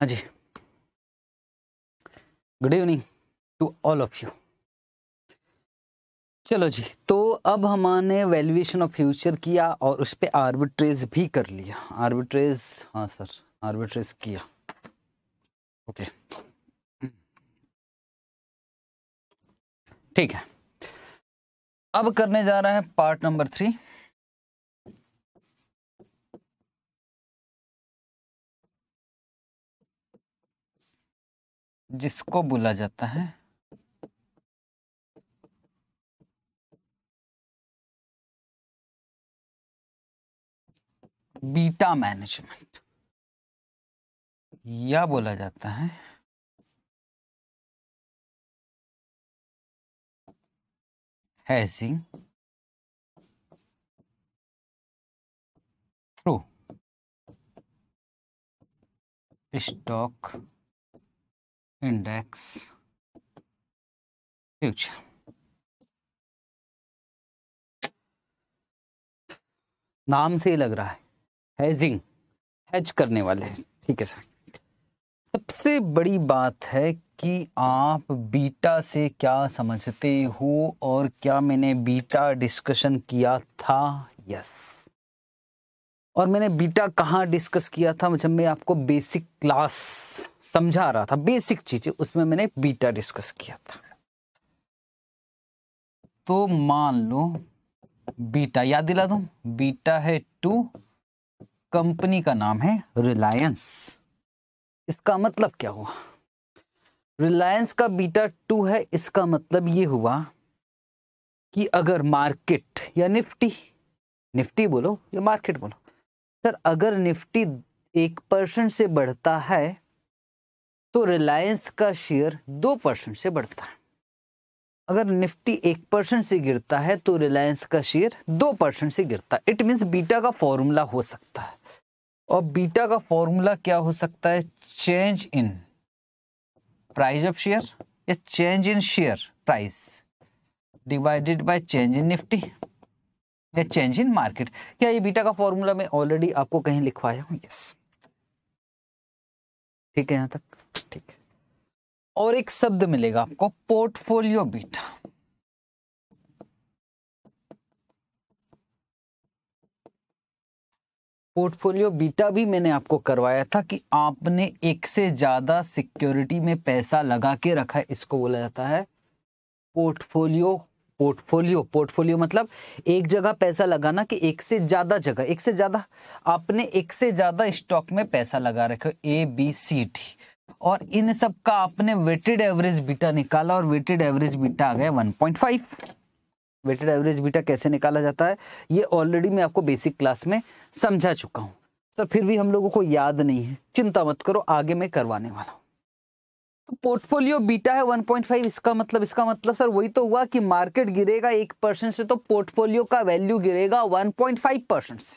हाँ जी good evening to all of you चलो जी तो अब हमने वैल्यूएशन ऑफ फ्यूचर किया और उस पर आर्बिट्रेज भी कर लिया आर्बिट्रेज हाँ सर आर्बिट्रेज किया ओके ठीक है अब करने जा रहा है पार्ट नंबर थ्री जिसको बोला जाता है बीटा मैनेजमेंट या बोला जाता है hedging through stock index future. नाम से ही लग रहा है हेजिंग हेज करने वाले हैं ठीक है सर सबसे बड़ी बात है कि आप बीटा से क्या समझते हो और क्या मैंने बीटा डिस्कशन किया था यस और मैंने बीटा कहाँ डिस्कस किया था जब मैं आपको बेसिक क्लास समझा रहा था बेसिक चीजें उसमें मैंने बीटा डिस्कस किया था तो मान लो बीटा याद दिला दू बीटा है टू कंपनी का नाम है रिलायंस इसका मतलब क्या हुआ रिलायंस का बीटा टू है इसका मतलब ये हुआ कि अगर मार्केट या निफ्टी निफ्टी बोलो या मार्केट बोलो सर अगर निफ्टी एक परसेंट से बढ़ता है तो रिलायंस का शेयर दो परसेंट से बढ़ता है अगर निफ्टी एक परसेंट से गिरता है तो रिलायंस का शेयर दो परसेंट से गिरता है इट मीन्स बीटा का फॉर्मूला हो सकता है और बीटा का फॉर्मूला क्या हो सकता है change in price of share या change in share price divided by change in Nifty या चेंज इन मार्केट क्या ये बीटा का फॉर्मूला मैं ऑलरेडी आपको कहीं लिखवाया हूं यस ठीक है यहां तक ठीक और एक शब्द मिलेगा आपको पोर्टफोलियो बीटा पोर्टफोलियो बीटा भी मैंने आपको करवाया था कि आपने एक से ज़्यादा सिक्योरिटी में पैसा लगा के रखा है इसको बोला जाता है पोर्टफोलियो पोर्टफोलियो पोर्टफोलियो मतलब एक जगह पैसा लगाना कि एक से ज़्यादा जगह एक से ज़्यादा आपने एक से ज़्यादा स्टॉक में पैसा लगा रखा ए बी सी डी और इन सब का आपने वेटेड एवरेज बीटा निकाला और वेटेड एवरेज बीटा आ गया 1.5 वेटेड एवरेज बीटा कैसे निकाला जाता है ये ऑलरेडी मैं आपको बेसिक क्लास में समझा चुका हूँ सर फिर भी हम लोगों को याद नहीं है चिंता मत करो आगे मैं करवाने वाला हूँ तो पोर्टफोलियो बीटा है 1.5 इसका मतलब इसका मतलब सर वही तो हुआ कि मार्केट गिरेगा एक परसेंट से तो पोर्टफोलियो का वैल्यू गिरेगा 1.5 परसेंट से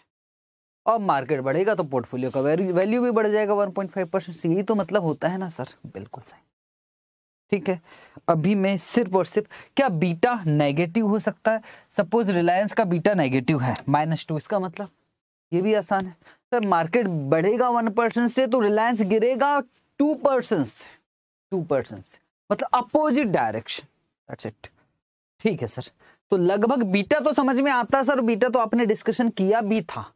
और मार्केट बढ़ेगा तो पोर्टफोलियो का वैल्यू भी बढ़ जाएगा 1.5 परसेंट यही तो मतलब होता है ना सर बिल्कुल सही ठीक है अभी मैं सिर्फ और सिर्फ क्या बीटा नेगेटिव हो सकता है सपोज रिलायंस का बीटा नेगेटिव है माइनस टू इसका मतलब ये भी आसान है सर मार्केट बढ़ेगा वन परसेंट से तो रिलायंस गिरेगा टू परसेंट से टू परसेंट से मतलब अपोजिट डायरेक्शन दैट्स इट ठीक है सर तो लगभग बीटा तो समझ में आता है सर बीटा तो आपने डिस्कशन किया भी था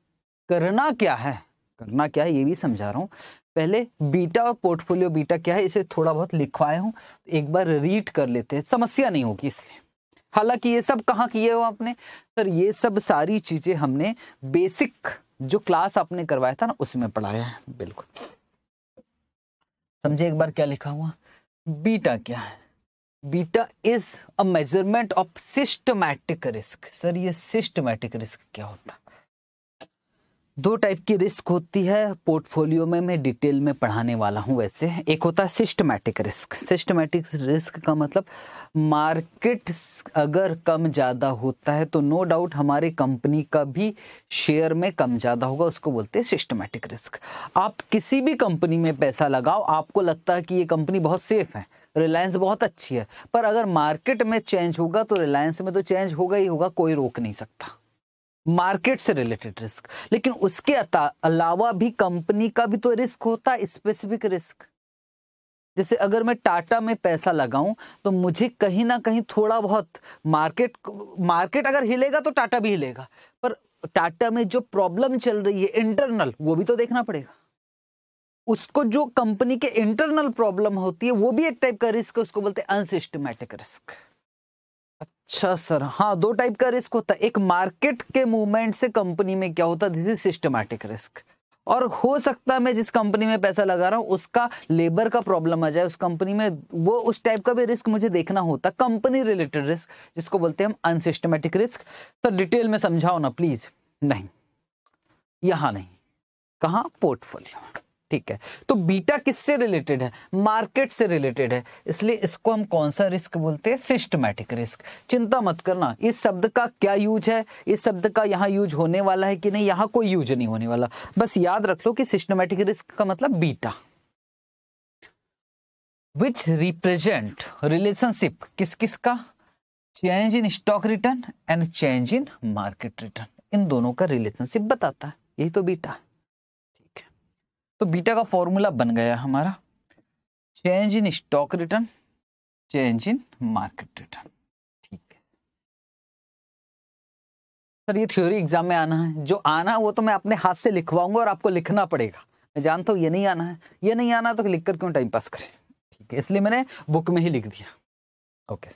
करना क्या है करना क्या है ये भी समझा रहा हूँ पहले बीटा और पोर्टफोलियो बीटा क्या है इसे थोड़ा बहुत लिखवाया हूँ एक बार रीड कर लेते हैं समस्या नहीं होगी इसलिए हालांकि ये सब कहाँ किए हो आपने सर ये सब सारी चीज़ें हमने बेसिक जो क्लास आपने करवाया था ना उसमें पढ़ाया है बिल्कुल समझे एक बार क्या लिखा हुआ बीटा क्या है beta is a measurement of systematic risk sir ये सिस्टमैटिक रिस्क क्या होता दो टाइप की रिस्क होती है पोर्टफोलियो में मैं डिटेल में पढ़ाने वाला हूँ वैसे एक होता है सिस्टमैटिक रिस्क सिस्टमैटिक रिस्क का मतलब मार्केट अगर कम ज़्यादा होता है तो नो डाउट हमारे कंपनी का भी शेयर में कम ज़्यादा होगा उसको बोलते हैं सिस्टमैटिक रिस्क आप किसी भी कंपनी में पैसा लगाओ आपको लगता है कि ये कंपनी बहुत सेफ़ है रिलायंस बहुत अच्छी है पर अगर मार्केट में चेंज होगा तो रिलायंस में तो चेंज होगा ही होगा कोई रोक नहीं सकता मार्केट से रिलेटेड रिस्क लेकिन उसके अलावा भी कंपनी का भी तो रिस्क होता है स्पेसिफिक रिस्क जैसे अगर मैं टाटा में पैसा लगाऊं तो मुझे कहीं ना कहीं थोड़ा बहुत मार्केट मार्केट अगर हिलेगा तो टाटा भी हिलेगा पर टाटा में जो प्रॉब्लम चल रही है इंटरनल वो भी तो देखना पड़ेगा उसको जो कंपनी के इंटरनल प्रॉब्लम होती है वो भी एक टाइप का रिस्क है उसको बोलते हैं अनसिस्टमेटिक रिस्क अच्छा सर हाँ दो टाइप का रिस्क होता है एक मार्केट के मूवमेंट से कंपनी में क्या होता है सिस्टमैटिक रिस्क और हो सकता है मैं जिस कंपनी में पैसा लगा रहा हूँ उसका लेबर का प्रॉब्लम आ जाए उस कंपनी में वो उस टाइप का भी रिस्क मुझे देखना होता कंपनी रिलेटेड रिस्क जिसको बोलते हैं हम अनसिस्टमेटिक रिस्क सर डिटेल में समझाओ ना प्लीज नहीं यहाँ नहीं कहाँ पोर्टफोलियो ठीक है तो बीटा किससे रिलेटेड है मार्केट से रिलेटेड है इसलिए इसको हम कौन सा रिस्क बोलते हैं सिस्टमैटिक रिस्क चिंता मत करना इस शब्द का क्या यूज है इस शब्द का यहाँ यूज होने वाला है कि नहीं यहाँ कोई यूज नहीं होने वाला बस याद रख लो कि सिस्टमैटिक रिस्क का मतलब बीटा विच रिप्रेजेंट रिलेशनशिप किस किस का change in stock return and change in market return इन दोनों का रिलेशनशिप बताता है यही तो बीटा है तो बीटा का फॉर्मूला बन गया हमारा change in stock return change in market return ठीक है सर ये थ्योरी एग्जाम में आना है जो आना वो तो मैं अपने हाथ से लिखवाऊंगा और आपको लिखना पड़ेगा मैं जानता हूं ये नहीं आना है ये नहीं आना तो लिख कर क्यों टाइम पास करें ठीक है इसलिए मैंने बुक में ही लिख दिया ओके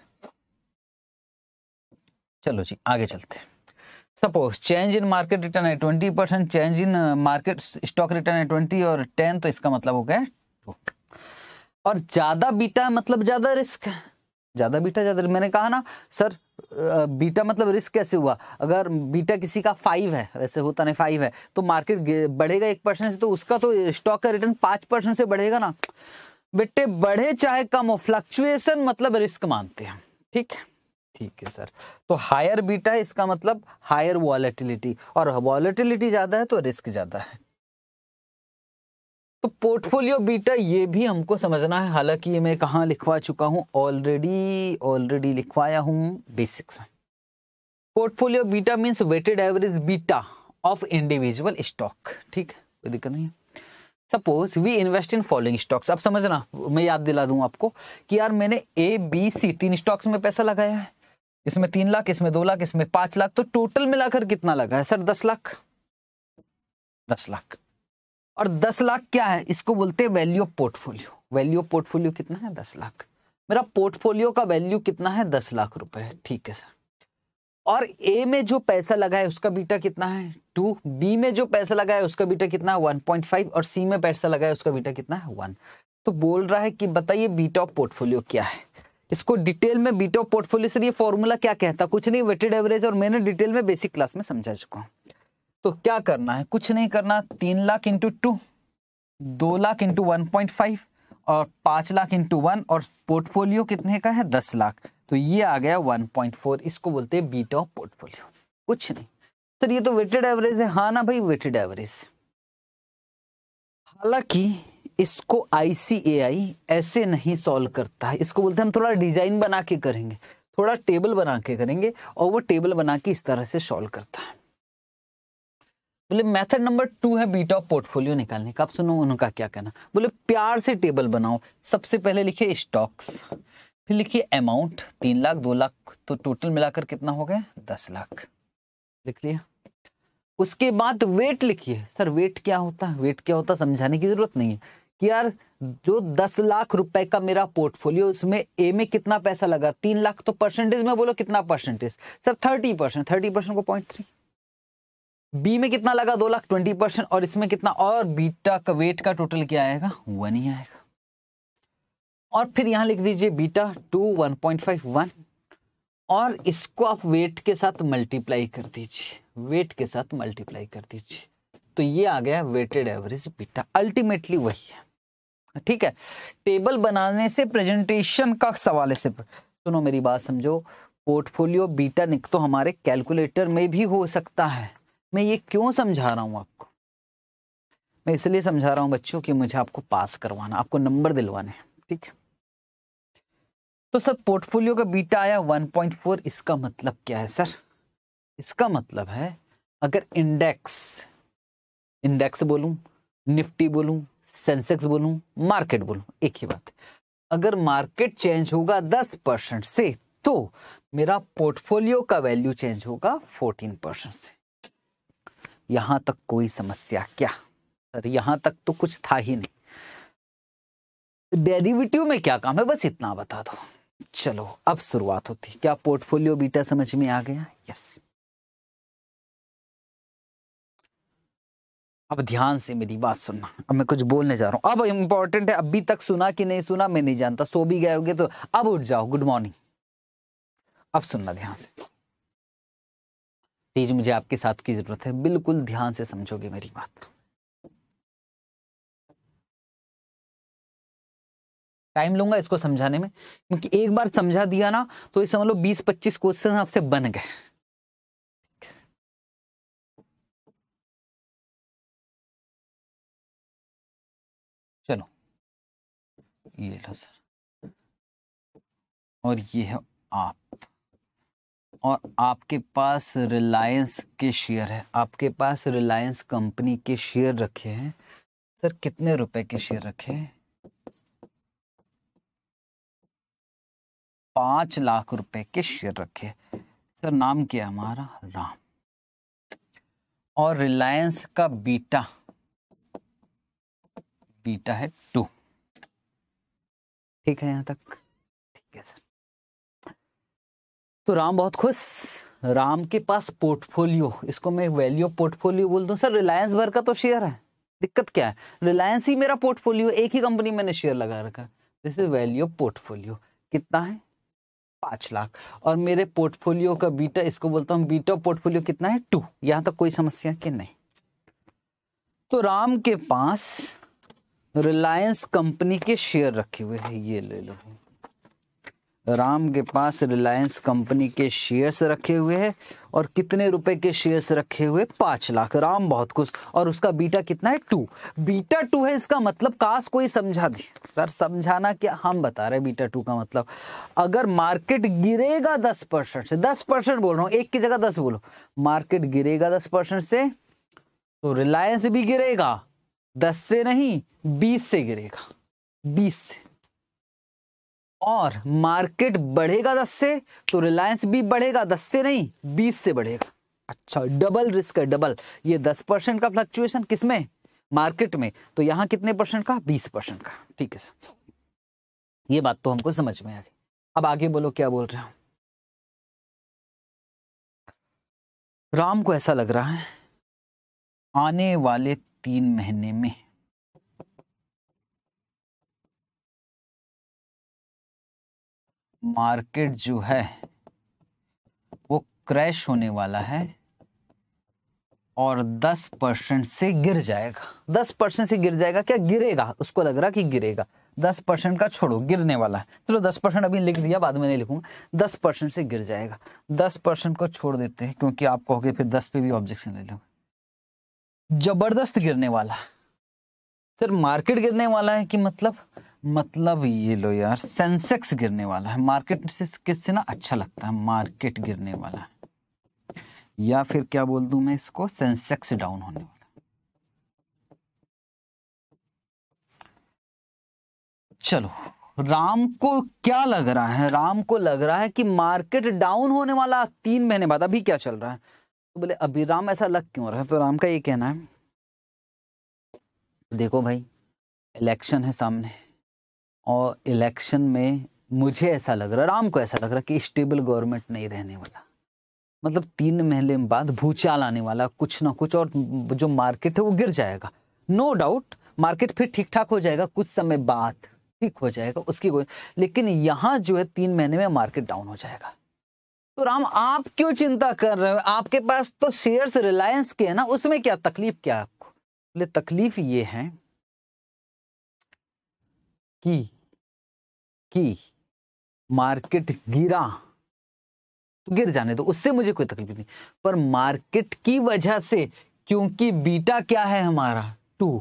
चलो जी आगे चलते हैं suppose change in market return है twenty percent change in market stock return है ट्वेंटी और टेन तो इसका मतलब हो गया टू और ज़्यादा बीटा मतलब ज़्यादा रिस्क है ज़्यादा बीटा ज़्यादा मैंने कहा ना सर बीटा मतलब रिस्क कैसे हुआ अगर बीटा किसी का फाइव है वैसे होता नहीं फाइव है तो मार्केट बढ़ेगा एक परसेंट से तो उसका तो स्टॉक का रिटर्न पांच परसेंट से बढ़ेगा ना बेटे बढ़े चाहे कम हो फ्लक्चुएशन मतलब रिस्क मानते हैं ठीक है ठीक है सर तो हायर बीटा इसका मतलब हायर वॉलेटिलिटी और वॉलेटिलिटी ज़्यादा है तो रिस्क ज़्यादा है तो पोर्टफोलियो बीटा ये भी हमको समझना है हालांकि ये मैं कहाँ लिखवा चुका हूँ ऑलरेडी ऑलरेडी लिखवाया हूँ बेसिक्स में portfolio beta means weighted average beta of individual stock ठीक कोई दिक्कत नहीं है suppose we invest in following stocks अब समझना मैं याद दिला दूं आपको कि यार मैंने ए बी सी तीन स्टॉक्स में पैसा लगाया है इसमें तीन लाख इसमें दो लाख इसमें पांच लाख तो टोटल मिलाकर कितना लगा है सर दस लाख दस लाख और दस लाख क्या है इसको बोलते हैं value of portfolio value of portfolio कितना है दस लाख मेरा पोर्टफोलियो का वैल्यू कितना है दस लाख रुपए ठीक है सर और ए में जो पैसा लगा है उसका बीटा कितना है टू बी में जो पैसा लगा है उसका बीटा कितना है वन पॉइंट फाइव और सी में पैसा लगा है उसका बीटा कितना है वन तो बोल रहा है कि बताइए बीटा ऑफ पोर्टफोलियो क्या है इसको डिटेल में बीटो पोर्टफोलियो से ये फॉर्मूला क्या कहता कुछ नहीं वेटेड एवरेज और मैंने डिटेल में बेसिक क्लास में समझा चुका हूं तो क्या करना है कुछ नहीं करना तीन लाख इंटू टू दो lakh into one point five और पांच लाख इंटू वन और पोर्टफोलियो कितने का है दस लाख तो ये आ गया वन पॉइंट फोर इसको बोलते हैं बीट ऑफ पोर्टफोलियो कुछ नहीं सर ये तो वेटेड एवरेज है हाँ ना भाई वेटेड एवरेज हालांकि इसको आई ऐसे नहीं सॉल्व करता है इसको बोलते हैं हम थोड़ा डिजाइन बना के करेंगे थोड़ा टेबल बना के करेंगे और वो टेबल बना के इस तरह से सॉल्व करता है बोले मेथड नंबर टू है बीट ऑफ पोर्टफोलियो निकालने का आप सुनो उनका क्या कहना बोले प्यार से टेबल बनाओ सबसे पहले लिखिए स्टॉक्स फिर लिखिए अमाउंट तीन लाख दो लाख तो टोटल मिलाकर कितना हो गया दस लाख लिख लिया उसके बाद वेट लिखिए सर वेट क्या होता है वेट क्या होता समझाने की जरूरत नहीं है कि यार जो दस लाख रुपए का मेरा पोर्टफोलियो उसमें ए में कितना पैसा लगा तीन लाख तो परसेंटेज में बोलो कितना percentage sir thirty percent thirty percent को पॉइंट थ्री बी में कितना लगा दो लाख ट्वेंटी परसेंट और इसमें कितना और बीटा का वेट का टोटल क्या आएगा वन ही आएगा और फिर यहाँ लिख दीजिए beta two one point five one और इसको आप वेट के साथ मल्टीप्लाई कर दीजिए वेट के साथ मल्टीप्लाई कर दीजिए तो ये आ गया वेटेड एवरेज बीटा अल्टीमेटली वही है ठीक है टेबल बनाने से प्रेजेंटेशन का सवाल है सिर्फ सुनो मेरी बात समझो पोर्टफोलियो बीटा निक तो हमारे कैलकुलेटर में भी हो सकता है मैं ये क्यों समझा रहा हूं आपको मैं इसलिए समझा रहा हूं बच्चों कि मुझे आपको पास करवाना आपको नंबर दिलवाने हैं ठीक है तो सर पोर्टफोलियो का बीटा आया 1.4 इसका मतलब क्या है सर इसका मतलब है अगर इंडेक्स इंडेक्स बोलूं निफ्टी बोलूं सेंसेक्स बोलूं मार्केट बोलूं एक ही बात अगर मार्केट चेंज होगा दस परसेंट से तो मेरा पोर्टफोलियो का वैल्यू चेंज होगा फोर्टीन परसेंट से यहां तक कोई समस्या क्या सर यहां तक तो कुछ था ही नहीं डेरिवेटिव में क्या काम है बस इतना बता दो चलो अब शुरुआत होती क्या पोर्टफोलियो बीटा समझ में आ गया यस अब ध्यान से मेरी बात सुनना अब मैं कुछ बोलने जा रहा हूँ अब इम्पोर्टेंट है अभी तक सुना कि नहीं सुना मैं नहीं जानता सो भी गए होगे तो अब उठ जाओ गुड मॉर्निंग अब सुनना ध्यान से प्लीज मुझे आपके साथ की जरूरत है बिल्कुल ध्यान से समझोगे मेरी बात टाइम लूंगा इसको समझाने में क्योंकि एक बार समझा दिया ना तो समझ लो बीस पच्चीस क्वेश्चन आपसे बन गए ये लो सर और ये है आप और आपके पास रिलायंस के शेयर है आपके पास रिलायंस कंपनी के शेयर रखे हैं सर कितने रुपए के शेयर रखे हैं पांच लाख रुपए के शेयर रखे सर नाम क्या हमारा राम और रिलायंस का बीटा बीटा है टू ठीक है यहाँ तक ठीक है सर तो राम बहुत खुश राम के पास पोर्टफोलियो इसको मैं वैल्यू पोर्टफोलियो बोल दूं सर रिलायंस भर का तो शेयर है दिक्कत क्या है रिलायंस ही मेरा पोर्टफोलियो एक ही कंपनी मैंने शेयर लगा रखा दिस इज वैल्यू पोर्टफोलियो कितना है पांच लाख और मेरे पोर्टफोलियो का बीटा इसको बोलता हूँ बीटा पोर्टफोलियो कितना है टू यहाँ तक तो कोई समस्या कि नहीं तो राम के पास रिलायंस कंपनी के शेयर रखे हुए हैं ये ले लो राम के पास रिलायंस कंपनी के शेयर्स रखे हुए हैं और कितने रुपए के शेयर्स रखे हुए पांच लाख राम बहुत खुश और उसका बीटा कितना है टू बीटा टू है इसका मतलब काश कोई समझा दी सर समझाना क्या हम बता रहे हैं बीटा टू का मतलब अगर मार्केट गिरेगा दस परसेंट से दस परसेंट बोल रहा हूँ एक की जगह दस बोलो मार्केट गिरेगा दस परसेंट से तो रिलायंस भी गिरेगा दस से नहीं बीस से गिरेगा बीस से और मार्केट बढ़ेगा दस से तो रिलायंस भी बढ़ेगा दस से नहीं बीस से बढ़ेगा अच्छा डबल रिस्क है डबल ये दस परसेंट का फ्लक्चुएशन किसमें मार्केट में तो यहां कितने परसेंट का बीस परसेंट का ठीक है सर ये बात तो हमको समझ में आ गई अब आगे बोलो क्या बोल रहे हो राम को ऐसा लग रहा है आने वाले तीन महीने में मार्केट जो है वो क्रैश होने वाला है और 10 परसेंट से गिर जाएगा 10 परसेंट से गिर जाएगा क्या गिरेगा उसको लग रहा कि गिरेगा 10 परसेंट का छोड़ो गिरने वाला है चलो तो 10 परसेंट अभी लिख दिया बाद में नहीं लिखूंगा 10 परसेंट से गिर जाएगा 10 परसेंट को छोड़ देते हैं क्योंकि आप कहोगे फिर 10 पे भी ऑब्जेक्शन ले लो जबरदस्त गिरने वाला सर मार्केट गिरने वाला है कि मतलब मतलब ये लो यार सेंसेक्स गिरने वाला है मार्केट से किससे ना अच्छा लगता है मार्केट गिरने वाला है या फिर क्या बोल दू मैं इसको सेंसेक्स डाउन होने वाला चलो राम को क्या लग रहा है राम को लग रहा है कि मार्केट डाउन होने वाला तीन महीने बाद अभी क्या चल रहा है तो बोले अभिराम ऐसा लग क्यों रहा है तो राम का ये कहना है देखो भाई इलेक्शन है सामने और इलेक्शन में मुझे ऐसा लग रहा राम को ऐसा लग रहा कि स्टेबल गवर्नमेंट नहीं रहने वाला मतलब तीन महीने बाद भूचाल आने वाला कुछ ना कुछ और जो मार्केट है वो गिर जाएगा नो no डाउट मार्केट फिर ठीक ठाक हो जाएगा कुछ समय बाद ठीक हो जाएगा उसकी लेकिन यहाँ जो है तीन महीने में मार्केट डाउन हो जाएगा तो राम आप क्यों चिंता कर रहे हो आपके पास तो शेयर्स रिलायंस के है ना उसमें क्या तकलीफ क्या आपको बोले तकलीफ ये है कि कि मार्केट गिरा तो गिर जाने तो उससे मुझे कोई तकलीफ नहीं पर मार्केट की वजह से क्योंकि बीटा क्या है हमारा टू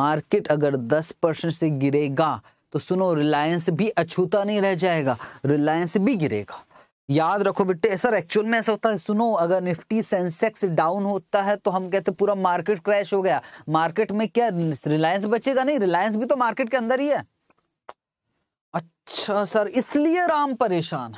मार्केट अगर दस परसेंट से गिरेगा तो सुनो रिलायंस भी अछूता नहीं रह जाएगा रिलायंस भी गिरेगा याद रखो बेटे सर एक्चुअल में ऐसा होता है सुनो अगर निफ्टी सेंसेक्स डाउन होता है तो हम कहते पूरा मार्केट क्रैश हो गया मार्केट में क्या रिलायंस बचेगा नहीं रिलायंस भी तो मार्केट के अंदर ही है अच्छा सर इसलिए राम परेशान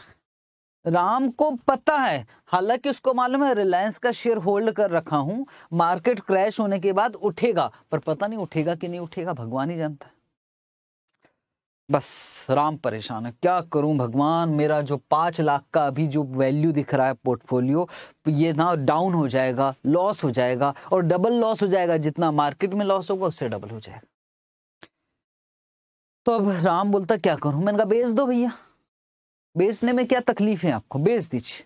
राम को पता है हालांकि उसको मालूम है रिलायंस का शेयर होल्ड कर रखा हूं मार्केट क्रैश होने के बाद उठेगा पर पता नहीं उठेगा कि नहीं उठेगा भगवान ही जानता है बस राम परेशान है क्या करूं भगवान मेरा जो पाँच लाख का अभी जो वैल्यू दिख रहा है पोर्टफोलियो ये ना डाउन हो जाएगा लॉस हो जाएगा और डबल लॉस हो जाएगा जितना मार्केट में लॉस होगा उससे डबल हो जाएगा तो अब राम बोलता क्या करूं मैंने कहा बेच दो भैया बेचने में क्या तकलीफ है आपको बेच दीजिए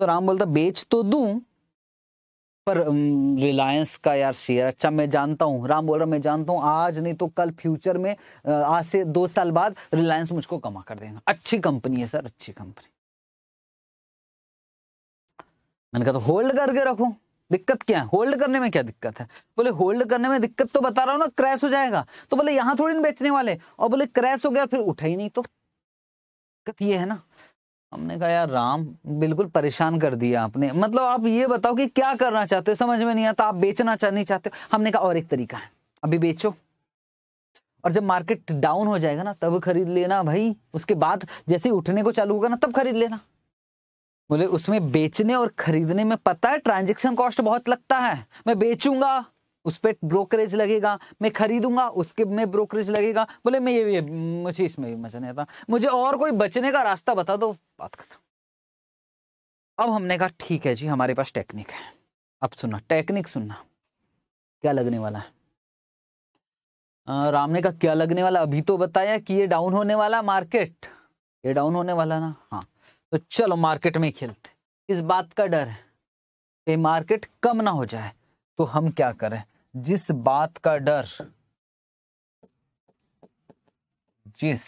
तो राम बोलता बेच तो दूं पर रिलायंस का यार शेयर अच्छा मैं जानता हूँ राम बोल रहा मैं जानता हूँ आज नहीं तो कल फ्यूचर में आज से दो साल बाद रिलायंस मुझको कमा कर देगा अच्छी कंपनी है सर अच्छी कंपनी मैंने कहा तो होल्ड करके रखो दिक्कत क्या है होल्ड करने में क्या दिक्कत है बोले होल्ड करने में दिक्कत तो बता रहा हूँ ना क्रैश हो जाएगा तो बोले यहाँ थोड़ी ना बेचने वाले और बोले क्रैश हो गया फिर उठा ही नहीं तो दिक्कत ये है ना हमने कहा यार राम बिल्कुल परेशान कर दिया आपने मतलब आप ये बताओ कि क्या करना चाहते हो समझ में नहीं आता आप बेचना नहीं चाहते हमने कहा और एक तरीका है अभी बेचो और जब मार्केट डाउन हो जाएगा ना तब खरीद लेना भाई उसके बाद जैसे उठने को चालू होगा ना तब खरीद लेना बोले उसमें बेचने और खरीदने में पता है ट्रांजेक्शन कॉस्ट बहुत लगता है मैं बेचूंगा उस पर ब्रोकरेज लगेगा मैं खरीदूंगा उसके में ब्रोकरेज लगेगा बोले मैं ये, भी मुझे इसमें भी मजा नहीं आता मुझे और कोई बचने का रास्ता बता दो बात खत्म अब हमने कहा ठीक है जी हमारे पास टेक्निक है अब सुनना टेक्निक सुनना क्या लगने वाला है रामने का क्या लगने वाला अभी तो बताया कि ये डाउन होने वाला मार्केट ये डाउन होने वाला ना हाँ तो चलो मार्केट में खेलते इस बात का डर है कि मार्केट कम ना हो जाए तो हम क्या करें जिस बात का डर जिस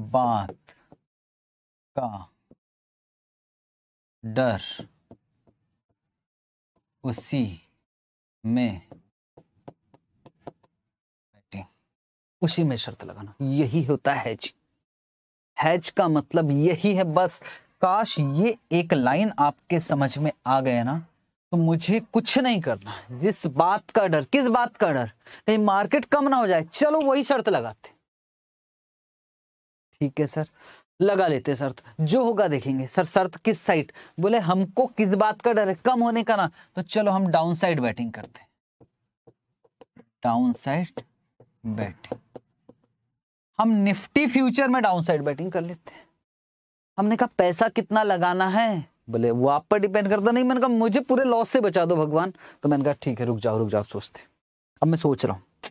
बात का डर उसी में उसी में शर्त लगाना यही होता है हैज हैज का मतलब यही है बस काश ये एक लाइन आपके समझ में आ गया ना तो मुझे कुछ नहीं करना जिस बात का डर किस बात का डर कहीं मार्केट कम ना हो जाए चलो वही शर्त लगाते ठीक है सर लगा लेते शर्त जो होगा देखेंगे सर शर्त किस साइड बोले हमको किस बात का डर है कम होने का ना तो चलो हम डाउन साइड बैटिंग करते डाउन साइड बैटिंग हम निफ्टी फ्यूचर में डाउन साइड बैटिंग कर लेते हैं हमने कहा पैसा कितना लगाना है बोले वो आप पर डिपेंड करता नहीं मैंने कहा मुझे पूरे लॉस से बचा दो भगवान तो मैंने कहा ठीक है रुक जाओ रुक जाओ सोचते अब मैं सोच रहा हूं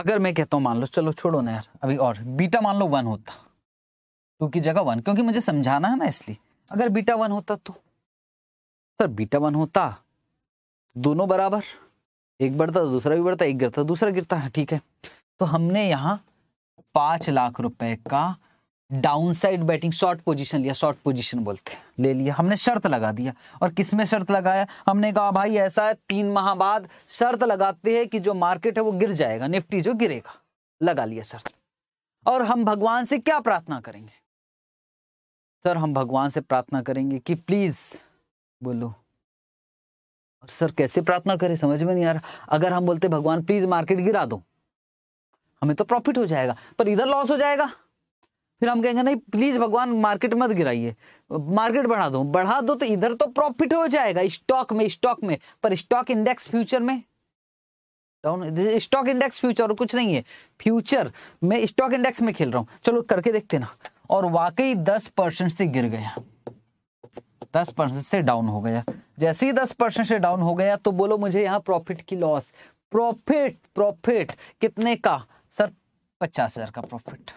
अगर मैं कहता हूं मान लो चलो छोड़ो ना यार अभी और बीटा मान लो वन होता टू की जगह वन क्योंकि मुझे समझाना है ना इसलिए अगर बीटा वन होता तो सर बीटा वन होता दोनों बराबर एक बढ़ता दूसरा भी बढ़ता एक गिरता दूसरा गिरता हाँ, ठीक है तो हमने यहाँ पांच लाख रुपए का downside betting short position लिया शॉर्ट पोजीशन बोलते हैं ले लिया हमने शर्त लगा दिया और किस में शर्त लगाया हमने कहा भाई ऐसा है तीन माह बाद शर्त लगाते हैं कि जो मार्केट है वो गिर जाएगा निफ्टी जो गिरेगा लगा लिया शर्त और हम भगवान से क्या प्रार्थना करेंगे सर हम भगवान से प्रार्थना करेंगे कि प्लीज बोलो और सर कैसे प्रार्थना करें समझ में नहीं आ रहा अगर हम बोलते भगवान प्लीज मार्केट गिरा दो हमें तो प्रॉफिट हो जाएगा पर इधर लॉस हो जाएगा फिर हम कहेंगे नहीं प्लीज भगवान मार्केट मत गिराइए मार्केट बढ़ा दो बढ़ा दो तो इधर तो प्रॉफिट हो जाएगा स्टॉक में स्टॉक में पर स्टॉक इंडेक्स फ्यूचर में डाउन स्टॉक इंडेक्स फ्यूचर और कुछ नहीं है फ्यूचर में स्टॉक इंडेक्स में खेल रहा हूं चलो करके देखते ना और वाकई दस परसेंट से गिर गया दस परसेंट से डाउन हो गया जैसे ही दस परसेंट से डाउन हो गया तो बोलो मुझे यहाँ प्रॉफिट की लॉस प्रॉफिट प्रॉफिट कितने का सर पचास हजार का प्रॉफिट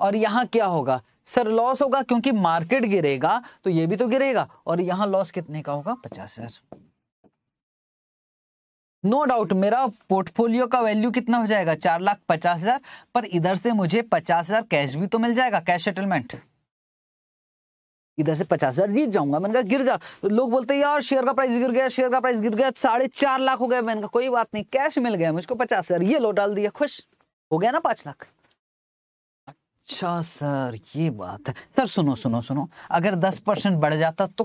और यहाँ क्या होगा सर लॉस होगा क्योंकि मार्केट गिरेगा तो ये भी तो गिरेगा और यहाँ लॉस कितने का होगा पचास हजार नो डाउट मेरा पोर्टफोलियो का वैल्यू कितना हो जाएगा चार लाख पचास हजार पर इधर से मुझे पचास हजार कैश भी तो मिल जाएगा कैश सेटलमेंट इधर से पचास हजार जीत जाऊंगा मैंने कहा गिर जा तो लोग बोलते हैं यार शेयर का प्राइस गिर गया शेयर का प्राइस गिर गया साढ़े चार लाख हो गया मैंने कहा कोई बात नहीं कैश मिल गया मुझको पचास हजार ये लो डाल दिया खुश हो गया ना पांच लाख अच्छा सर ये बात है सर सुनो सुनो सुनो अगर दस परसेंट बढ़ जाता तो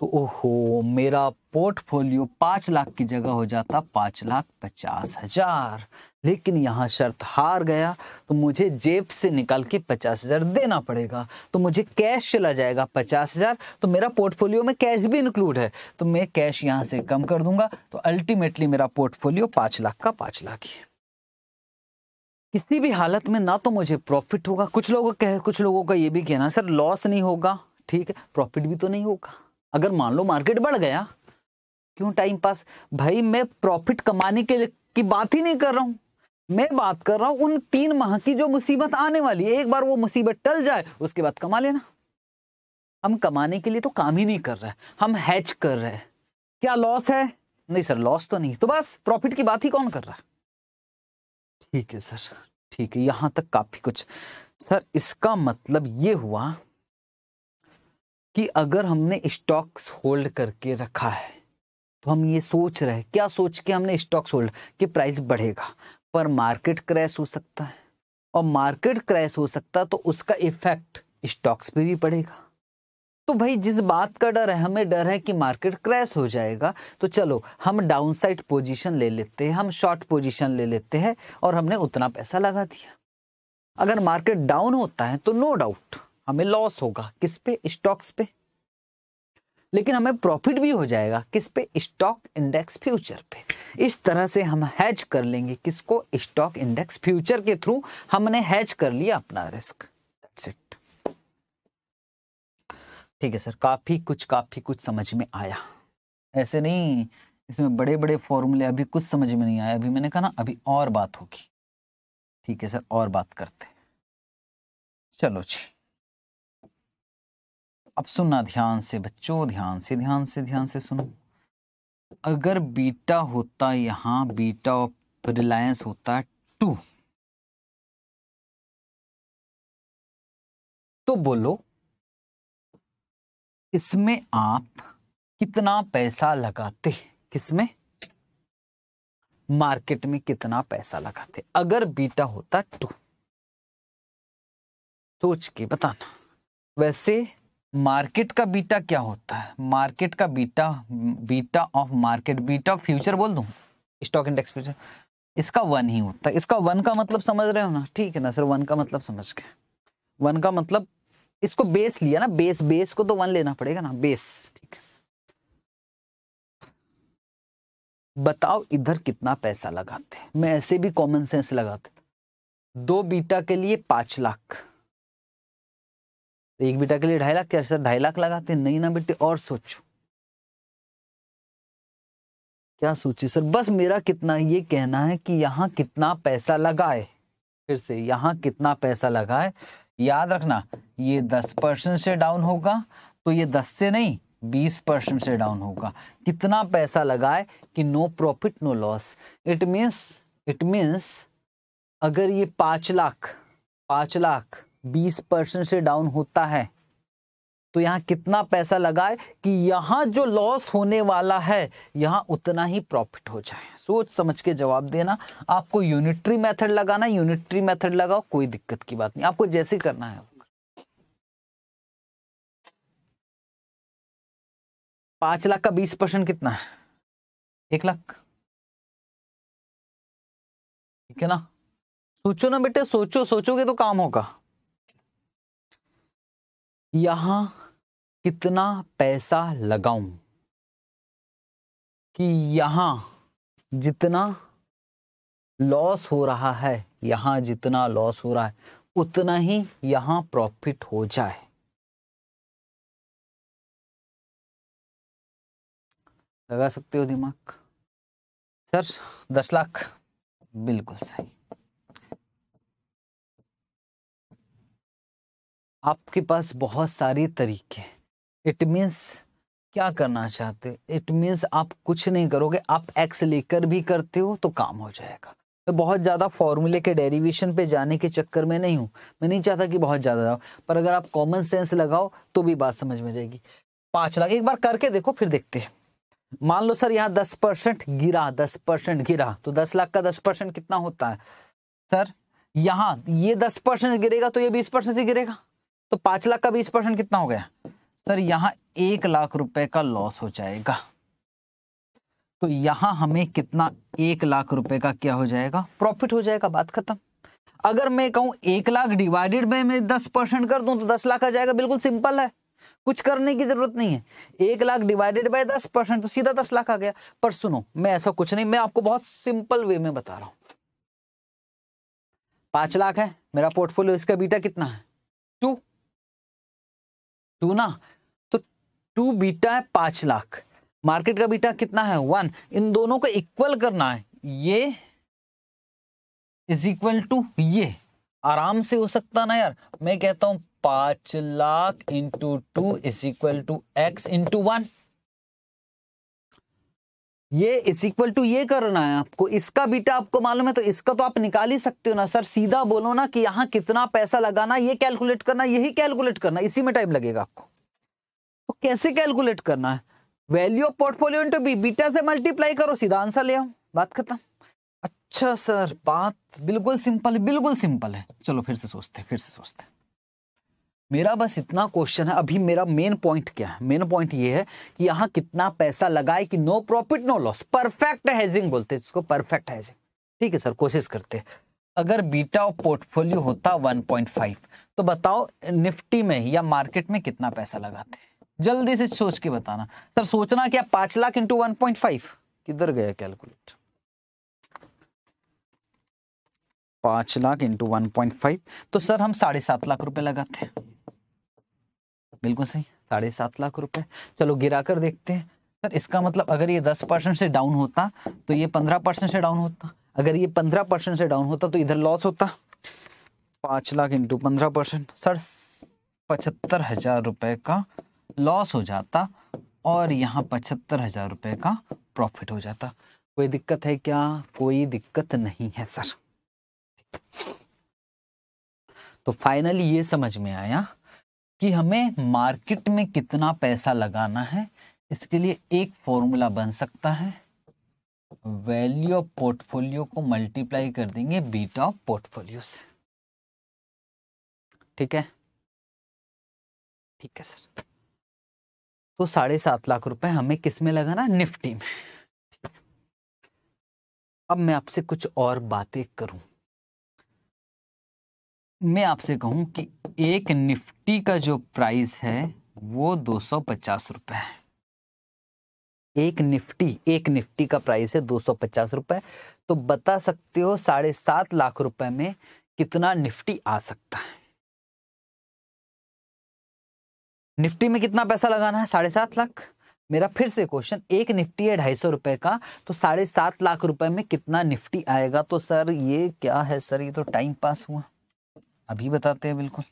तो ओहो मेरा पोर्टफोलियो पाँच लाख की जगह हो जाता पाँच लाख पचास हजार लेकिन यहाँ शर्त हार गया तो मुझे जेब से निकाल के पचास हजार देना पड़ेगा तो मुझे कैश चला जाएगा पचास हजार तो मेरा पोर्टफोलियो में कैश भी इंक्लूड है तो मैं कैश यहाँ से कम कर दूंगा तो अल्टीमेटली मेरा पोर्टफोलियो पाँच लाख का पाँच लाख ही किसी भी हालत में ना तो मुझे प्रॉफिट होगा कुछ लोगों का कुछ लोगों का ये भी कहना सर लॉस नहीं होगा ठीक है प्रॉफिट भी तो नहीं होगा अगर मान लो मार्केट बढ़ गया क्यों टाइम पास भाई मैं प्रॉफिट कमाने के की बात ही नहीं कर रहा हूँ मैं बात कर रहा हूँ उन तीन माह की जो मुसीबत आने वाली है एक बार वो मुसीबत टल जाए उसके बाद कमा लेना हम कमाने के लिए तो काम ही नहीं कर रहे हम हैच कर रहे हैं क्या लॉस है नहीं सर लॉस तो नहीं तो बस प्रॉफिट की बात ही कौन कर रहा है ठीक है सर ठीक है यहाँ तक काफ़ी कुछ सर इसका मतलब ये हुआ कि अगर हमने स्टॉक्स होल्ड करके रखा है तो हम ये सोच रहे क्या सोच के हमने स्टॉक्स होल्ड कि प्राइस बढ़ेगा पर मार्केट क्रैश हो सकता है और मार्केट क्रैश हो सकता है तो उसका इफेक्ट स्टॉक्स पे भी पड़ेगा तो भाई जिस बात का डर है हमें डर है कि मार्केट क्रैश हो जाएगा तो चलो हम डाउन साइड पोजिशन ले लेते हैं हम शॉर्ट पोजिशन ले लेते हैं और हमने उतना पैसा लगा दिया अगर मार्केट डाउन होता है तो नो डाउट हमें लॉस होगा किस पे स्टॉक्स पे लेकिन हमें प्रॉफिट भी हो जाएगा किस पे स्टॉक इंडेक्स फ्यूचर पे इस तरह से हम हैज कर लेंगे किसको स्टॉक इंडेक्स फ्यूचर के थ्रू हमने हैज कर लिया अपना रिस्क ठीक है सर काफ़ी कुछ काफ़ी कुछ समझ में आया ऐसे नहीं इसमें बड़े बड़े फॉर्मूले अभी कुछ समझ में नहीं आया अभी मैंने कहा ना अभी और बात होगी ठीक है सर और बात करते चलो जी अब सुनना ध्यान से बच्चों ध्यान से ध्यान से ध्यान से सुनो अगर बीटा होता यहाँ बीटा ऑफ रिलायंस होता टू तो बोलो इसमें आप कितना पैसा लगाते किसमें मार्केट में कितना पैसा लगाते अगर बीटा होता टू तो। सोच के बताना वैसे मार्केट का बीटा क्या होता है मार्केट का beta beta of market beta of future बोल दू स्टॉक इंडेक्स फ्यूचर इसका वन ही होता है इसका वन का मतलब समझ रहे हो ना ठीक है ना सर वन का मतलब समझ गए वन का मतलब इसको बेस लिया ना बेस बेस को तो वन लेना पड़ेगा ना बेस ठीक है बताओ इधर कितना पैसा लगाते मैं ऐसे भी कॉमन सेंस लगाते दो बीटा के लिए पांच लाख तो एक बीटा के लिए ढाई लाख क्या सर ढाई लाख लगाते नहीं ना बेटे और सोचो क्या सोचे सर बस मेरा कितना ये कहना है कि यहाँ कितना पैसा लगाए फिर से यहाँ कितना पैसा लगाए याद रखना ये दस परसेंट से डाउन होगा तो ये दस से नहीं बीस परसेंट से डाउन होगा कितना पैसा लगाए कि no profit no loss it means it means अगर ये पाँच लाख पाँच लाख बीस परसेंट से डाउन होता है तो यहाँ कितना पैसा लगाए कि यहाँ जो लॉस होने वाला है यहाँ उतना ही प्रॉफिट हो जाए सोच समझ के जवाब देना आपको यूनिट्री मेथड लगाना यूनिट्री मेथड लगाओ कोई दिक्कत की बात नहीं आपको जैसे करना है पांच लाख का बीस परसेंट कितना है एक लाख ठीक है ना सोचो ना बेटे सोचो सोचोगे तो काम होगा यहां कितना पैसा लगाऊं कि यहाँ जितना लॉस हो रहा है यहां जितना लॉस हो रहा है उतना ही यहाँ प्रॉफिट हो जाए लगा सकते हो दिमाग सर दस लाख बिल्कुल सही आपके पास बहुत सारे तरीके हैं इट मीन्स क्या करना चाहते हो इट मीन्स आप कुछ नहीं करोगे आप एक्स लेकर भी करते हो तो काम हो जाएगा मैं बहुत ज़्यादा फॉर्मूले के डेरिवेशन पे जाने के चक्कर में नहीं हूँ मैं नहीं चाहता कि बहुत ज़्यादा जाओ पर अगर आप कॉमन सेंस लगाओ तो भी बात समझ में जाएगी पाँच लाख एक बार करके देखो फिर देखते हैं मान लो सर यहाँ दस परसेंट गिरा दस परसेंट गिरा तो दस लाख का दस परसेंट कितना होता है सर यहाँ ये दस परसेंट गिरेगा तो ये बीस परसेंट से गिरेगा तो पाँच लाख का बीस परसेंट कितना हो गया सर यहाँ एक लाख रुपए का लॉस हो जाएगा तो यहाँ हमें कितना एक लाख रुपए का क्या हो जाएगा प्रॉफिट हो जाएगा बात खत्म अगर मैं कहूँ एक लाख डिवाइडेड बाय मैं दस परसेंट कर दूं तो दस लाख आ जाएगा बिल्कुल सिंपल है कुछ करने की जरूरत नहीं है एक लाख डिवाइडेड बाय दस परसेंट तो सीधा दस लाख आ गया पर सुनो मैं ऐसा कुछ नहीं मैं आपको बहुत सिंपल वे में बता रहा हूं पांच लाख है मेरा पोर्टफोलियो इसका बीटा कितना है टू टू ना टू बीटा है पांच लाख मार्केट का बीटा कितना है वन इन दोनों को इक्वल करना है ये इज इक्वल टू ये आराम से हो सकता ना यार मैं कहता हूं पांच lakh into two is equal to X into one ये इज इक्वल टू ये करना है आपको इसका बीटा आपको मालूम है तो इसका तो आप निकाल ही सकते हो ना सर सीधा बोलो ना कि यहां कितना पैसा लगाना ये कैलकुलेट करना यही कैलकुलेट करना इसी में टाइम लगेगा आपको कैसे कैलकुलेट करना है value of portfolio into B beta से मल्टीप्लाई करो सीधा आंसर ले आओ बात खत्म अच्छा सर बात बिल्कुल सिंपल है बिल्कुल सिंपल है चलो फिर से सोचते फिर से सोचते मेरा बस इतना क्वेश्चन है अभी मेरा मेन पॉइंट क्या है मेन पॉइंट ये है कि यहाँ कितना पैसा लगाए कि no profit no loss perfect hedging बोलते हैं इसको परफेक्ट हैजिंग ठीक है सर कोशिश करते हैं अगर बीटा ऑफ पोर्टफोलियो होता 1.5 तो बताओ निफ्टी में या मार्केट में कितना पैसा लगाते जल्दी से सोच के बताना सर सोचना क्या पांच lakh into one point five किधर गया कैलकुलेट पांच lakh into one point five तो सर हम साढ़े सात लाख रुपए लगाते हैं बिल्कुल सही साढ़े सात लाख रुपए चलो गिरा कर देखते हैं सर इसका मतलब अगर ये दस परसेंट से डाउन होता तो ये पंद्रह परसेंट से डाउन होता अगर ये पंद्रह परसेंट से डाउन होता तो इधर लॉस होता पांच लाख इंटू पंद्रह परसेंट सर पचहत्तर हजार रुपए का लॉस हो जाता और यहाँ पचहत्तर हज़ार रुपये का प्रॉफिट हो जाता कोई दिक्कत है क्या कोई दिक्कत नहीं है सर तो फाइनली ये समझ में आया कि हमें मार्केट में कितना पैसा लगाना है इसके लिए एक फॉर्मूला बन सकता है वैल्यू ऑफ पोर्टफोलियो को मल्टीप्लाई कर देंगे बीटा ऑफ पोर्टफोलियो से ठीक है ठीक है सर तो साढ़े सात लाख रुपए हमें किस में लगाना निफ्टी में अब मैं आपसे कुछ और बातें करूं मैं आपसे कहूं कि एक निफ्टी का जो प्राइस है वो दो सौ पचास रुपए है एक निफ्टी एक निफ्टी का प्राइस है दो सौ पचास रुपए तो बता सकते हो साढ़े सात लाख रुपए में कितना निफ्टी आ सकता है निफ्टी में कितना पैसा लगाना है साढ़े सात लाख मेरा फिर से क्वेश्चन एक निफ्टी है ढाई सौ रुपए का तो साढ़े सात लाख रुपए में कितना निफ्टी आएगा तो सर ये क्या है सर ये तो टाइम पास हुआ अभी बताते हैं बिल्कुल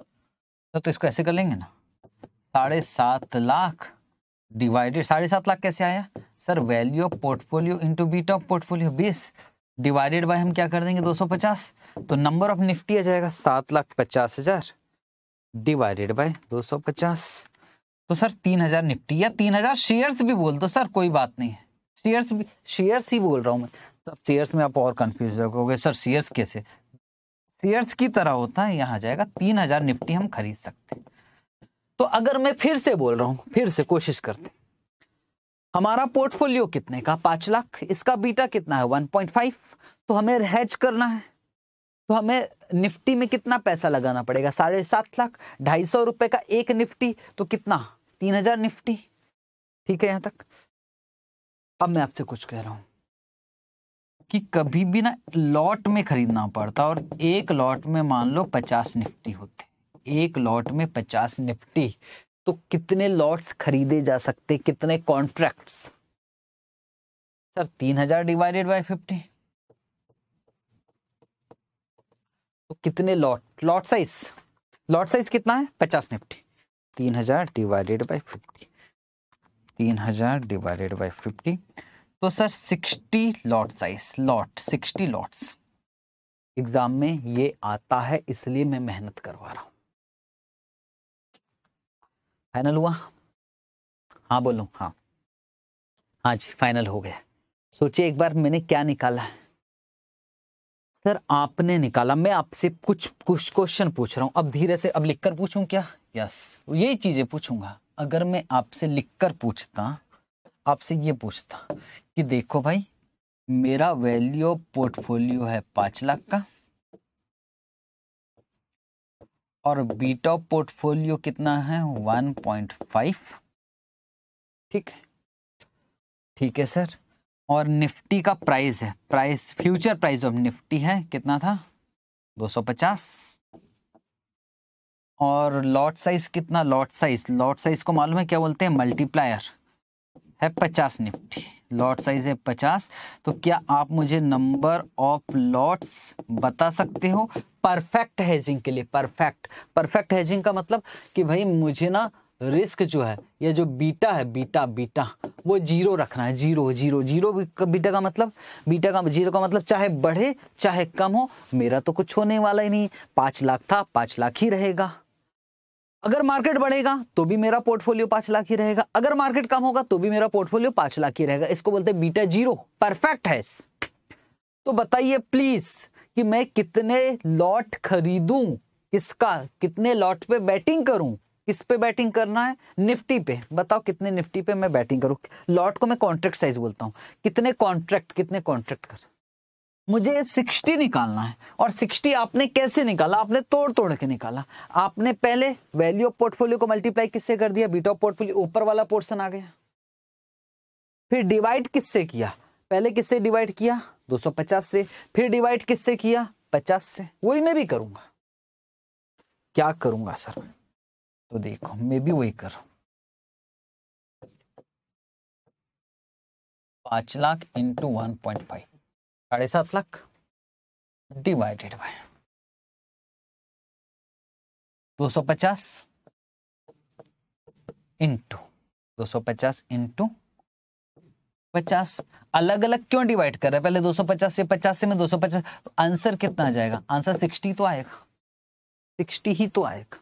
तो, तो इसको ऐसे कर लेंगे ना साढ़े सात लाख डिवाइडेड साढ़े सात लाख कैसे आया sir value of portfolio into beta of portfolio बीस डिवाइडेड बाय हम क्या कर देंगे 250 तो नंबर ऑफ निफ्टी आ जाएगा सात लाख पचास हजार डिवाइडेड बाय 250 तो सर तीन हजार निफ्टी या तीन हजार शेयर्स भी बोल दो सर कोई बात नहीं है शेयर्स भी शेयर्स ही बोल रहा हूँ मैं तो शेयर्स में आप और कंफ्यूज रखोगे सर शेयर्स कैसे शेयर्स की तरह होता है यहाँ जाएगा तीन हजार निफ्टी हम खरीद सकते तो अगर मैं फिर से बोल रहा हूँ फिर से कोशिश करते हमारा पोर्टफोलियो कितने का पांच लाख इसका बीटा कितना है वन पॉइंट फाइव तो हमें हेज करना है तो हमें निफ्टी में कितना पैसा लगाना पड़ेगा साढ़े सात लाख ढाई सौ रुपए का एक निफ्टी तो कितना तीन हजार निफ्टी ठीक है यहाँ तक अब मैं आपसे कुछ कह रहा हूं कि कभी भी ना लॉट में खरीदना पड़ता और एक लॉट में मान लो पचास निफ्टी होते एक लॉट में पचास निफ्टी तो कितने लॉट्स खरीदे जा सकते कितने कॉन्ट्रैक्ट्स सर तीन हजार डिवाइडेड बाय फिफ्टी तो कितने lot lot size lot size कितना है पचास निफ्टी तीन हजार डिवाइडेड बाय फिफ्टी तीन हजार डिवाइडेड बाय फिफ्टी तो sir sixty lot size lot sixty lots exam में ये आता है इसलिए मैं मेहनत करवा रहा हूं फाइनल हुआ हाँ बोलो हाँ हाँ जी फाइनल हो गया सोचिए एक बार मैंने क्या निकाला है सर आपने निकाला मैं आपसे कुछ कुछ क्वेश्चन पूछ रहा हूँ अब धीरे से अब लिखकर पूछूं क्या यस यही चीज़ें पूछूंगा अगर मैं आपसे लिखकर पूछता आपसे ये पूछता कि देखो भाई मेरा वैल्यू पोर्टफोलियो है पाँच लाख का और बीटा पोर्टफोलियो कितना है 1.5 ठीक है ठीक है सर और निफ्टी का प्राइस है price future price of Nifty है कितना था 250 और लॉट साइज कितना लॉट साइज लॉट साइज को मालूम है क्या बोलते हैं मल्टीप्लायर है पचास निफ्टी लॉट साइज है पचास तो क्या आप मुझे नंबर ऑफ लॉट्स बता सकते हो परफेक्ट हेजिंग के लिए परफेक्ट परफेक्ट हेजिंग का मतलब कि भाई मुझे ना रिस्क जो है या जो बीटा है बीटा बीटा वो जीरो रखना है जीरो जीरो जीरो बीटा का मतलब बीटा का जीरो का मतलब चाहे बढ़े चाहे कम हो मेरा तो कुछ होने वाला ही नहीं पाँच लाख था पाँच लाख ही रहेगा अगर मार्केट बढ़ेगा तो भी मेरा पोर्टफोलियो पांच लाख ही रहेगा अगर मार्केट कम होगा तो भी मेरा पोर्टफोलियो पांच लाख ही रहेगा इसको बोलते हैं बीटा जीरो परफेक्ट है तो बताइए प्लीज कि मैं कितने लॉट खरीदू किसका कितने लॉट पे बैटिंग करूं किस पे बैटिंग करना है निफ्टी पे बताओ कितने निफ्टी पे मैं बैटिंग करूं लॉट को मैं कॉन्ट्रैक्ट साइज बोलता हूं कितने कॉन्ट्रैक्ट कितने कॉन्ट्रैक्ट कर मुझे 60 निकालना है और 60 आपने कैसे निकाला आपने तोड़ तोड़ के निकाला आपने पहले वैल्यू ऑफ पोर्टफोलियो को मल्टीप्लाई किससे कर दिया बीटा ऑफ पोर्टफोलियो ऊपर वाला पोर्शन आ गया फिर डिवाइड किससे किया पहले किससे डिवाइड किया 250 से फिर डिवाइड किससे किया 50 से वही मैं भी करूंगा क्या करूंगा सर तो देखो मैं भी वही कर पांच lakh into one point five साढ़े सात लाख डिवाइडेड बाय दो सौ पचास इंटू दो सौ पचास इंटू पचास अलग अलग क्यों डिवाइड कर रहे हैं पहले 250 से 50 से में 250 तो आंसर कितना आ जाएगा आंसर 60 तो आएगा 60 ही तो आएगा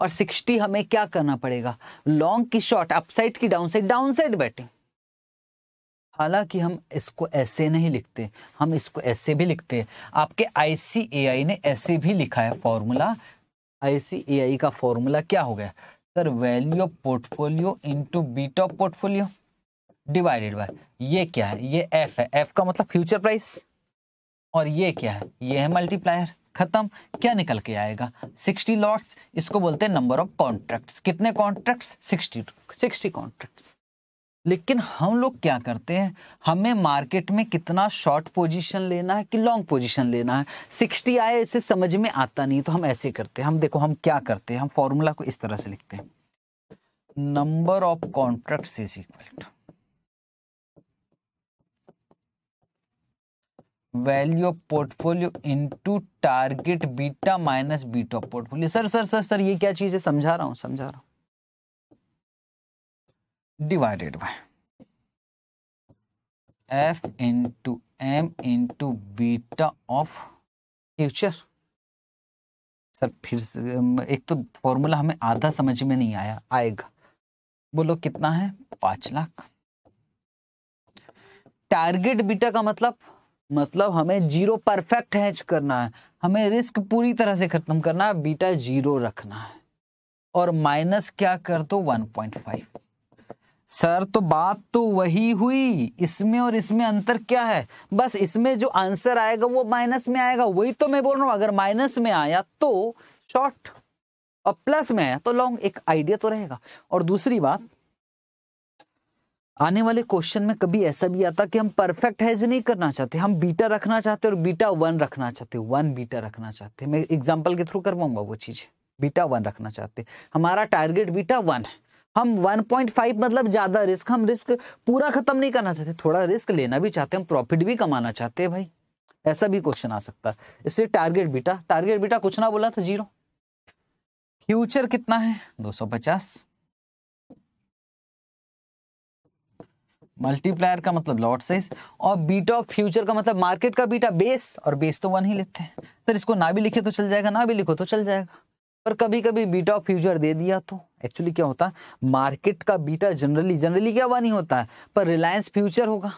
और 60 हमें क्या करना पड़ेगा लॉन्ग की शॉर्ट अपसाइड की डाउनसाइड डाउनसाइड बैटिंग हालांकि हम इसको ऐसे नहीं लिखते हम इसको ऐसे भी लिखते हैं आपके आई ने ऐसे भी लिखा है फॉर्मूला आई का फॉर्मूला क्या हो गया sir value of portfolio into beta of portfolio divided by ये क्या है ये एफ है एफ का मतलब फ्यूचर प्राइस और ये क्या है ये है मल्टीप्लायर खत्म क्या निकल के आएगा सिक्सटी लॉट्स इसको बोलते हैं नंबर ऑफ कॉन्ट्रैक्ट्स कितने कॉन्ट्रैक्ट्स सिक्सटी सिक्सटी कॉन्ट्रैक्ट्स लेकिन हम लोग क्या करते हैं हमें मार्केट में कितना शॉर्ट पोजीशन लेना है कि लॉन्ग पोजीशन लेना है सिक्सटी आए इसे समझ में आता नहीं तो हम ऐसे करते हैं हम देखो हम क्या करते हैं हम फॉर्मूला को इस तरह से लिखते हैं number of contract is equal value of portfolio into target beta minus beta portfolio sir sir sir sir ये क्या चीज है समझा रहा हूं समझा रहा हूं divided by F into M into beta of future sir फिर एक तो फॉर्मूला हमें आधा समझ में नहीं आया आएगा बोलो कितना है पांच लाख टारगेट बीटा का मतलब मतलब हमें जीरो परफेक्ट हैच करना है हमें रिस्क पूरी तरह से खत्म करना है बीटा जीरो रखना है और माइनस क्या कर दो वन पॉइंट फाइव सर तो बात तो वही हुई इसमें और इसमें अंतर क्या है बस इसमें जो आंसर आएगा वो माइनस में आएगा वही तो मैं बोल रहा हूँ अगर माइनस में आया तो शॉर्ट और प्लस में आया तो लॉन्ग एक आइडिया तो रहेगा और दूसरी बात आने वाले क्वेश्चन में कभी ऐसा भी आता कि हम परफेक्ट हैज नहीं करना चाहते हम बीटा रखना चाहते और बीटा वन रखना चाहते वन बीटा रखना चाहते मैं एग्जाम्पल के थ्रू करवाऊंगा वो चीज़ बीटा वन रखना चाहते हमारा टारगेट बीटा वन है हम 1.5 मतलब ज़्यादा रिस्क हम रिस्क पूरा ख़त्म नहीं करना चाहते थोड़ा रिस्क लेना भी चाहते हैं हम प्रॉफिट भी कमाना चाहते हैं भाई ऐसा भी क्वेश्चन आ सकता है इससे टारगेट बीटा टारगेट बीटा कुछ ना बोला था जीरो फ्यूचर कितना है 250 मल्टीप्लायर का मतलब लॉट साइज और बीटा ऑफ फ्यूचर का मतलब मार्केट का बीटा बेस और बेस तो वन ही लेते हैं सर इसको ना भी लिखे तो चल जाएगा ना भी लिखो तो चल जाएगा पर कभी कभी बीटा फ्यूचर दे दिया तो एक्चुअली क्या होता है मार्केट का बीटा जनरली जनरली क्या हुआ नहीं होता है पर रिलायंस फ्यूचर होगा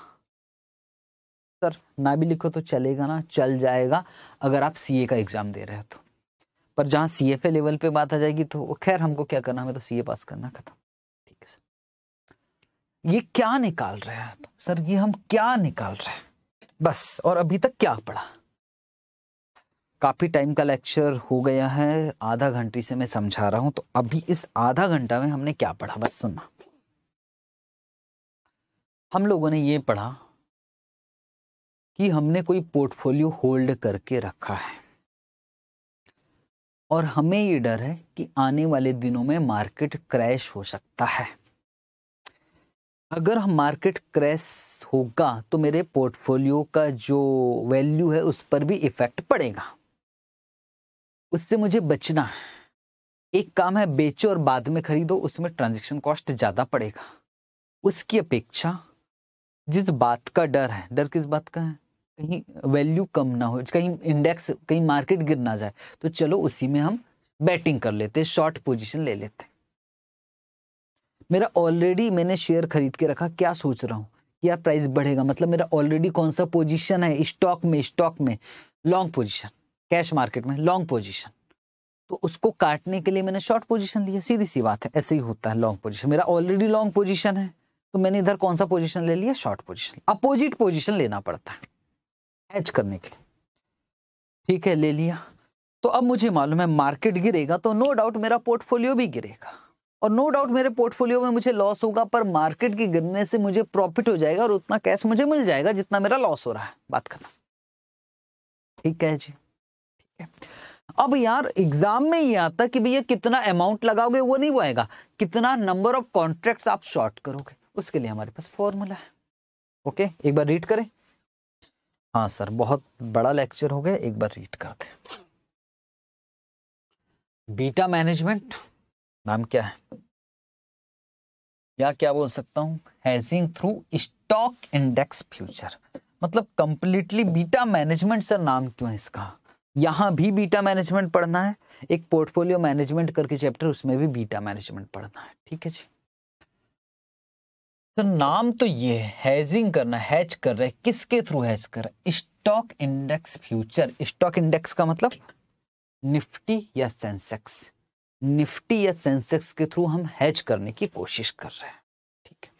सर ना भी लिखो तो चलेगा ना चल जाएगा अगर आप सीए का एग्जाम दे रहे हो तो पर जहां सी एफ ए लेवल पे बात आ जाएगी तो खैर हमको क्या करना हमें तो सी ए पास करना खत्म ठीक है सर ये क्या निकाल रहे हैं सर ये हम क्या निकाल रहे हैं बस और अभी तक क्या पढ़ा काफ़ी टाइम का लेक्चर हो गया है आधा घंटे से मैं समझा रहा हूँ तो अभी इस आधा घंटा में हमने क्या पढ़ा बस सुनना हम लोगों ने ये पढ़ा कि हमने कोई पोर्टफोलियो होल्ड करके रखा है और हमें ये डर है कि आने वाले दिनों में मार्केट क्रैश हो सकता है अगर हम मार्केट क्रैश होगा तो मेरे पोर्टफोलियो का जो वैल्यू है उस पर भी इफेक्ट पड़ेगा उससे मुझे बचना है एक काम है बेचो और बाद में खरीदो उसमें ट्रांजेक्शन कॉस्ट ज़्यादा पड़ेगा उसकी अपेक्षा जिस बात का डर है डर किस बात का है कहीं वैल्यू कम ना हो कहीं इंडेक्स कहीं मार्केट गिर ना जाए तो चलो उसी में हम बैटिंग कर लेते शॉर्ट पोजीशन ले लेते मेरा ऑलरेडी मैंने शेयर खरीद के रखा क्या सोच रहा हूँ क्या प्राइस बढ़ेगा मतलब मेरा ऑलरेडी कौन सा पोजीशन है स्टॉक में स्टॉक में लॉन्ग पोजीशन कैश मार्केट में लॉन्ग पोजीशन तो उसको काटने के लिए मैंने शॉर्ट पोजीशन लिया सीधी सी बात है ऐसे ही होता है लॉन्ग पोजीशन मेरा ऑलरेडी लॉन्ग पोजीशन है तो मैंने इधर कौन सा पोजीशन ले लिया शॉर्ट पोजीशन अपोजिट पोजीशन लेना पड़ता है एच करने के लिए ठीक है ले लिया तो अब मुझे मालूम है मार्केट गिरेगा तो नो डाउट मेरा पोर्टफोलियो भी गिरेगा और नो डाउट मेरे पोर्टफोलियो में मुझे लॉस होगा पर मार्केट के गिरने से मुझे प्रॉफिट हो जाएगा और उतना कैश मुझे मिल जाएगा जितना मेरा लॉस हो रहा है बात करना ठीक है जी अब यार एग्जाम में ये आता कि भैया कितना अमाउंट लगाओगे वो नहीं वो आएगा कितना नंबर ऑफ कॉन्ट्रैक्ट आप शॉर्ट करोगे उसके लिए हमारे पास फॉर्मूला है ओके एक बार रीड करें हाँ सर बहुत बड़ा लेक्चर हो गया एक बार रीड कर दें बीटा मैनेजमेंट नाम क्या है या क्या बोल सकता हूं hedging through stock index future मतलब कंप्लीटली बीटा मैनेजमेंट सर नाम क्यों है इसका यहां भी बीटा मैनेजमेंट पढ़ना है एक पोर्टफोलियो मैनेजमेंट करके चैप्टर उसमें भी बीटा मैनेजमेंट पढ़ना है ठीक है जी तो नाम तो ये हैजिंग करना हैच कर रहे किसके थ्रू हैच कर stock index future stock index का मतलब निफ्टी या सेंसेक्स निफ्टी या सेंसेक्स के थ्रू हम हैच करने की कोशिश कर रहे हैं ठीक है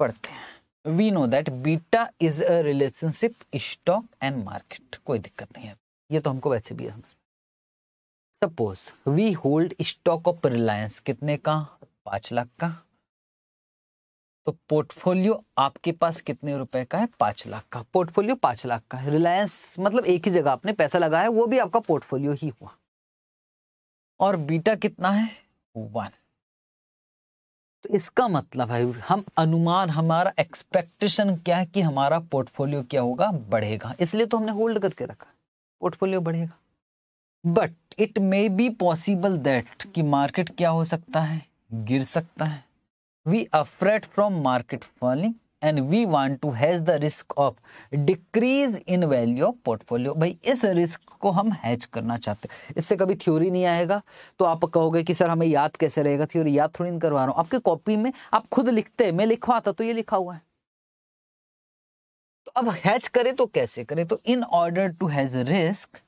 पढ़ते हैं we know that beta is a relationship stock and market कोई दिक्कत नहीं है ये तो हमको वैसे भी समझ suppose we hold stock of Reliance कितने का पांच लाख का तो पोर्टफोलियो आपके पास कितने रुपए का है पांच लाख का पोर्टफोलियो पांच लाख का है रिलायंस मतलब एक ही जगह आपने पैसा लगाया वो भी आपका पोर्टफोलियो ही हुआ और बीटा कितना है वन तो इसका मतलब है हम अनुमान हमारा एक्सपेक्टेशन क्या है कि हमारा पोर्टफोलियो क्या होगा बढ़ेगा इसलिए तो हमने होल्ड करके रखा पोर्टफोलियो बढ़ेगा but it may be possible that कि मार्केट क्या हो सकता है गिर सकता है we afraid from market falling and we want to hedge the risk of decrease in value of portfolio भाई इस रिस्क को हम हैज करना चाहते हैं इससे कभी थ्योरी नहीं आएगा तो आप कहोगे कि सर हमें याद कैसे रहेगा थ्योरी याद थोड़ी नहीं करवा रहा हूँ आपके कॉपी में आप खुद लिखते हैं मैं लिखवाता तो ये लिखा हुआ है तो अब हैच करें तो कैसे करें तो in order to hedge risk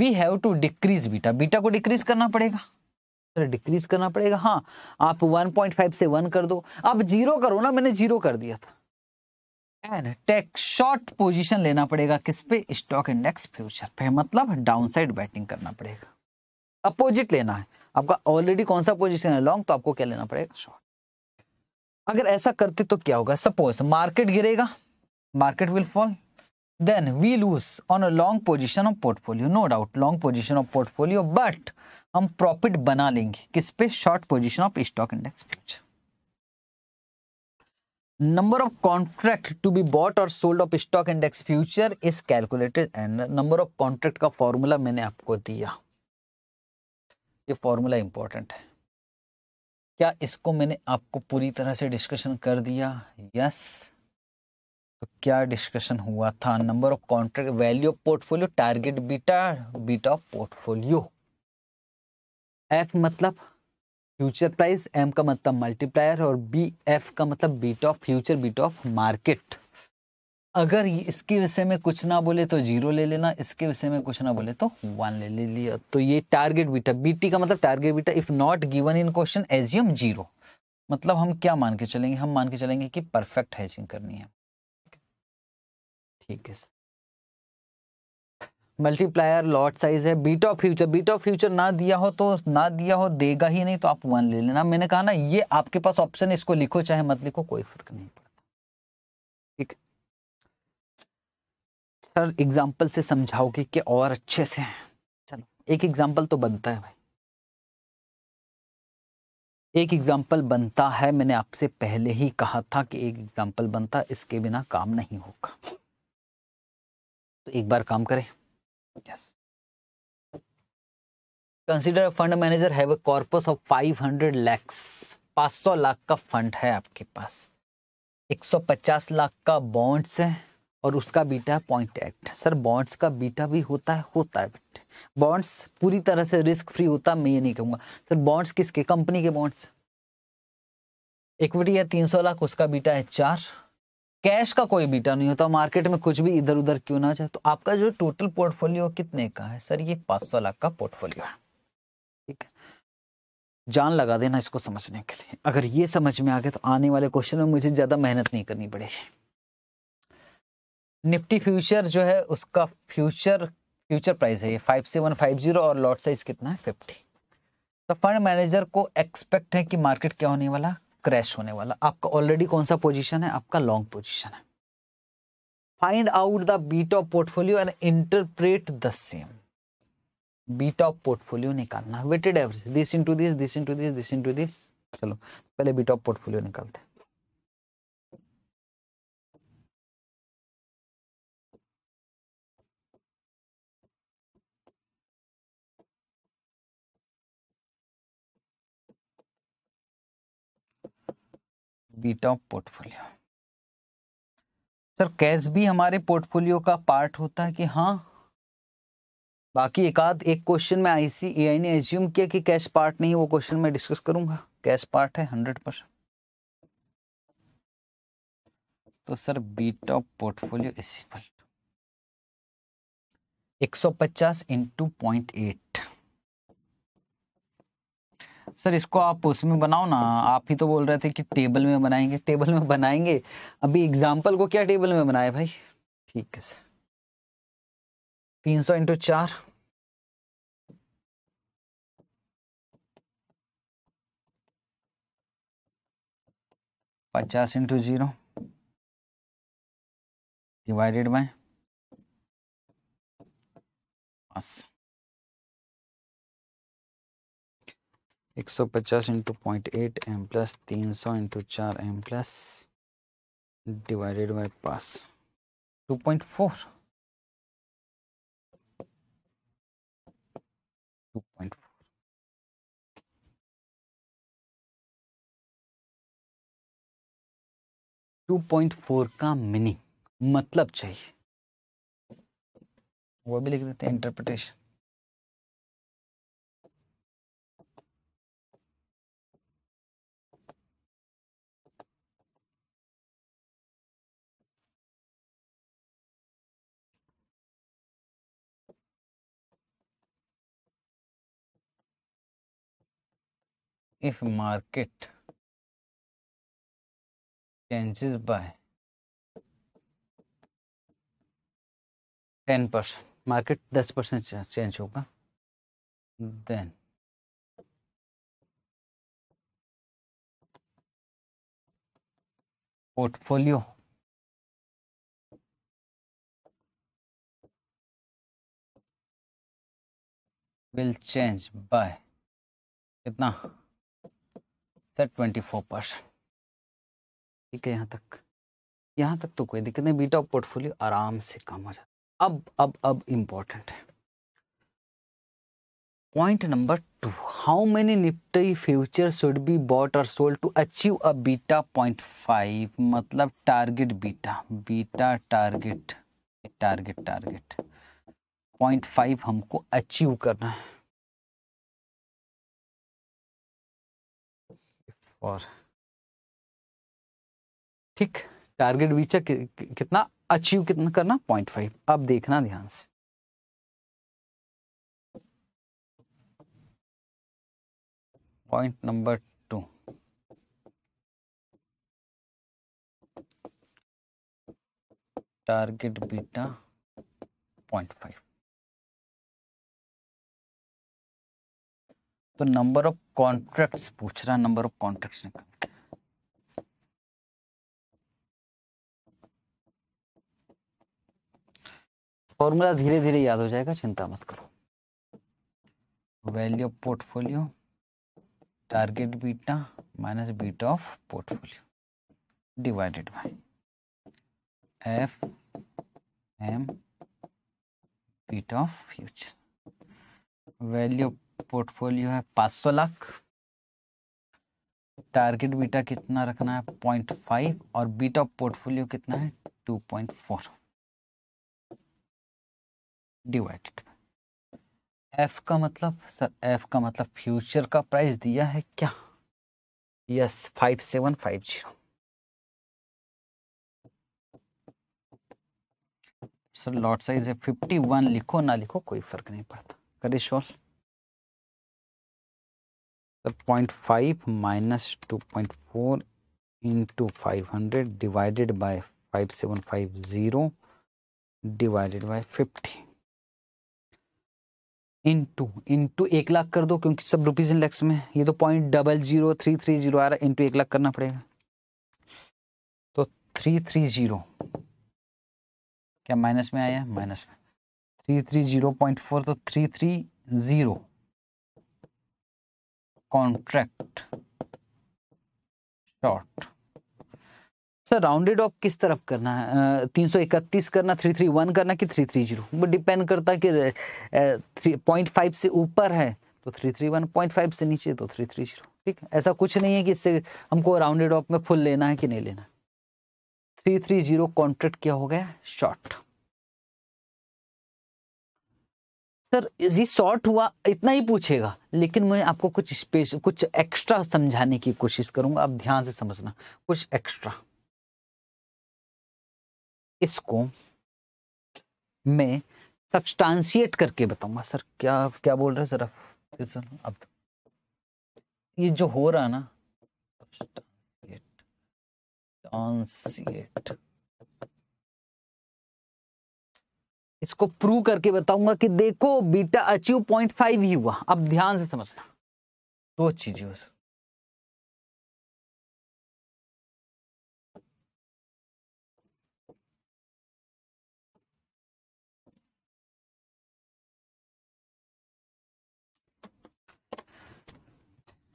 we have to decrease beta beta को डिक्रीज करना पड़ेगा डिक्रीज करना पड़ेगा हाँ आप 1.5 से 1 कर दो अब जीरो करो ना मैंने जीरो कर दिया था एंड टेक शॉर्ट पोजीशन लेना पड़ेगा किस पे स्टॉक इंडेक्स फ्यूचर पे मतलब डाउनसाइड बैटिंग करना पड़ेगा अपोजिट लेना है आपका ऑलरेडी कौन सा पोजीशन है लॉन्ग तो आपको क्या लेना पड़ेगा शॉर्ट अगर ऐसा करते तो क्या होगा सपोज मार्केट गिरेगा market will fall then we lose on a long position of portfolio no doubt long position of portfolio but हम प्रॉफिट बना लेंगे किस पे short position of stock index future number of contract to be bought और sold of stock index future is calculated and number of contract का formula मैंने आपको दिया ये फॉर्मूला इंपॉर्टेंट है क्या इसको मैंने आपको पूरी तरह से डिस्कशन कर दिया यस तो क्या डिस्कशन हुआ था number of contract value of portfolio target beta beta of portfolio F मतलब फ्यूचर प्राइस एम का मतलब मल्टीप्लायर और बी एफ का मतलब beta of future beta of market अगर इसके विषय में कुछ ना बोले तो जीरो ले लेना इसके विषय में कुछ ना बोले तो वन ले ले लिया तो ये टारगेट बीटा बीटी का मतलब target beta if not given in question assume zero मतलब हम क्या मान के चलेंगे हम मान के चलेंगे कि परफेक्ट हैचिंग करनी है ठीक है मल्टीप्लायर लॉट साइज है beta of future beta of future ना दिया हो तो ना दिया हो देगा ही नहीं तो आप वन ले लेना मैंने कहा ना ये आपके पास ऑप्शन है इसको लिखो चाहे मत लिखो कोई फर्क नहीं पड़ता ठीक सर एग्जाम्पल से समझाओगे कि और अच्छे से चलो एक एग्जाम्पल तो बनता है भाई एक एग्जाम्पल बनता है मैंने आपसे पहले ही कहा था कि एक एग्जाम्पल बनता इसके बिना काम नहीं होगा तो एक बार काम करें yes consider fund manager have corpus of 500 lakhs 500 lakh का फंड है आपके पास 150 लाख का बॉन्ड्स है और उसका beta point eight sir bonds का बीटा भी होता है होता है बट बॉन्ड्स पूरी तरह से रिस्क फ्री होता मैं ये नहीं कहूँगा सर बॉन्ड्स किसके कंपनी के बॉन्ड्स इक्विटी है तीन सौ लाख उसका बीटा है चार कैश का कोई बीटा नहीं होता मार्केट में कुछ भी इधर उधर क्यों ना जाए तो आपका जो टोटल पोर्टफोलियो कितने का है सर ये पाँच सौ लाख का पोर्टफोलियो है ठीक है जान लगा देना इसको समझने के लिए अगर ये समझ में आ गया तो आने वाले क्वेश्चन में मुझे ज़्यादा मेहनत नहीं करनी पड़ेगी निफ्टी फ्यूचर जो है उसका फ्यूचर फ्यूचर प्राइस है ये फाइव सेवन फाइव जीरो और लॉट साइज कितना है फिफ्टी तो फंड मैनेजर को एक्सपेक्ट है कि मार्केट क्या होने वाला क्रैश होने वाला आपका ऑलरेडी कौन सा पोजीशन है आपका लॉन्ग पोजीशन है find out the beta of portfolio and interpret the same beta of portfolio निकालना weighted average this into this this into this this into this चलो पहले बीट ऑफ पोर्टफोलियो निकालते हैं beta of portfolio sir cash भी हमारे portfolio का part होता है कि हाँ बाकी एक आध एक क्वेश्चन में आईसी एआई ने एज्यूम किया कि कैश पार्ट नहीं वो क्वेश्चन में डिस्कस करूंगा कैश पार्ट है हंड्रेड परसेंट तो sir beta of portfolio is equal एक सौ पचास इंटू पॉइंट एट सर इसको आप उसमें बनाओ ना आप ही तो बोल रहे थे कि टेबल में बनाएंगे टेबल में बनाएंगे अभी एग्जाम्पल को क्या टेबल में बनाए भाई ठीक है सर तीन सौ इंटू चार पचास इंटू जीरो डिवाइडेड बाय पाँच एक सौ पचास into point eight M plus तीन सौ इंटू चार एम प्लस डिवाइडेड बाय पास two point four two point four two point four का मीनिंग मतलब चाहिए वो भी लिख देते हैं interpretation if market changes by ten percent market दस परसेंट चेंज होगा then portfolio will change by कितना है ट्वेंटी फोर परसेंट ठीक है यहाँ तक यहाँ तक तो कोई दिक्कत नहीं बीटा पोर्टफोलियो आराम से कम हो जाता अब अब अब इम्पोर्टेंट है point number two how many Nifty future should be bought और sold to achieve a beta point five मतलब target beta beta target target target point five हमको अचीव करना है और ठीक टारगेट वीचर कि, कि, कितना अचीव कितना करना पॉइंट फाइव अब देखना ध्यान से point number two target beta point five तो नंबर ऑफ कॉन्ट्रैक्ट्स पूछ रहा नंबर ऑफ कॉन्ट्रैक्ट निकाल फॉर्मूला धीरे धीरे याद हो जाएगा चिंता मत करो value of portfolio target beta minus beta of portfolio divided by F M beta of future value of portfolio है पांच सौ लाख टारगेट बीटा कितना रखना है पॉइंट फाइव और बीटा पोर्टफोलियो कितना है two point four divided F का मतलब सर एफ का मतलब फ्यूचर का प्राइस दिया है क्या yes five seven five zero sir lot size है फिफ्टी वन लिखो ना लिखो कोई फर्क नहीं पड़ता करिए point five minus two point four into five hundred divided by five seven five zero divided by fifty into into एक लाख कर दो क्योंकि सब रुपीज इन लैक्स में ये तो point double zero three three zero आ रहा है इंटू एक लाख करना पड़ेगा तो थ्री थ्री जीरो क्या माइनस में आया माइनस में three three zero point four तो three three zero contract short sir rounded off किस तरफ करना है तीन सौ इकतीस करना थ्री थ्री वन करना कि थ्री थ्री जीरो वो डिपेंड करता है कि थ्री पॉइंट फाइव से ऊपर है तो three three one point five से नीचे तो थ्री थ्री जीरो ठीक ऐसा कुछ नहीं है कि इससे हमको राउंडेड ऑफ में फुल लेना है कि नहीं लेना थ्री थ्री जीरो कॉन्ट्रैक्ट क्या हो गया शॉर्ट सर इजी शॉर्ट हुआ इतना ही पूछेगा लेकिन मैं आपको कुछ स्पेश कुछ एक्स्ट्रा समझाने की कोशिश करूंगा आप ध्यान से समझना कुछ एक्स्ट्रा इसको मैं सब्सटांशिएट करके बताऊंगा सर क्या क्या बोल रहे हैं सर आप अब तो। ये जो हो रहा ना सब्सटांशिएट इसको प्रूव करके बताऊंगा कि देखो बीटा अचीव पॉइंट फाइव ही हुआ अब ध्यान से समझना दो चीजें बस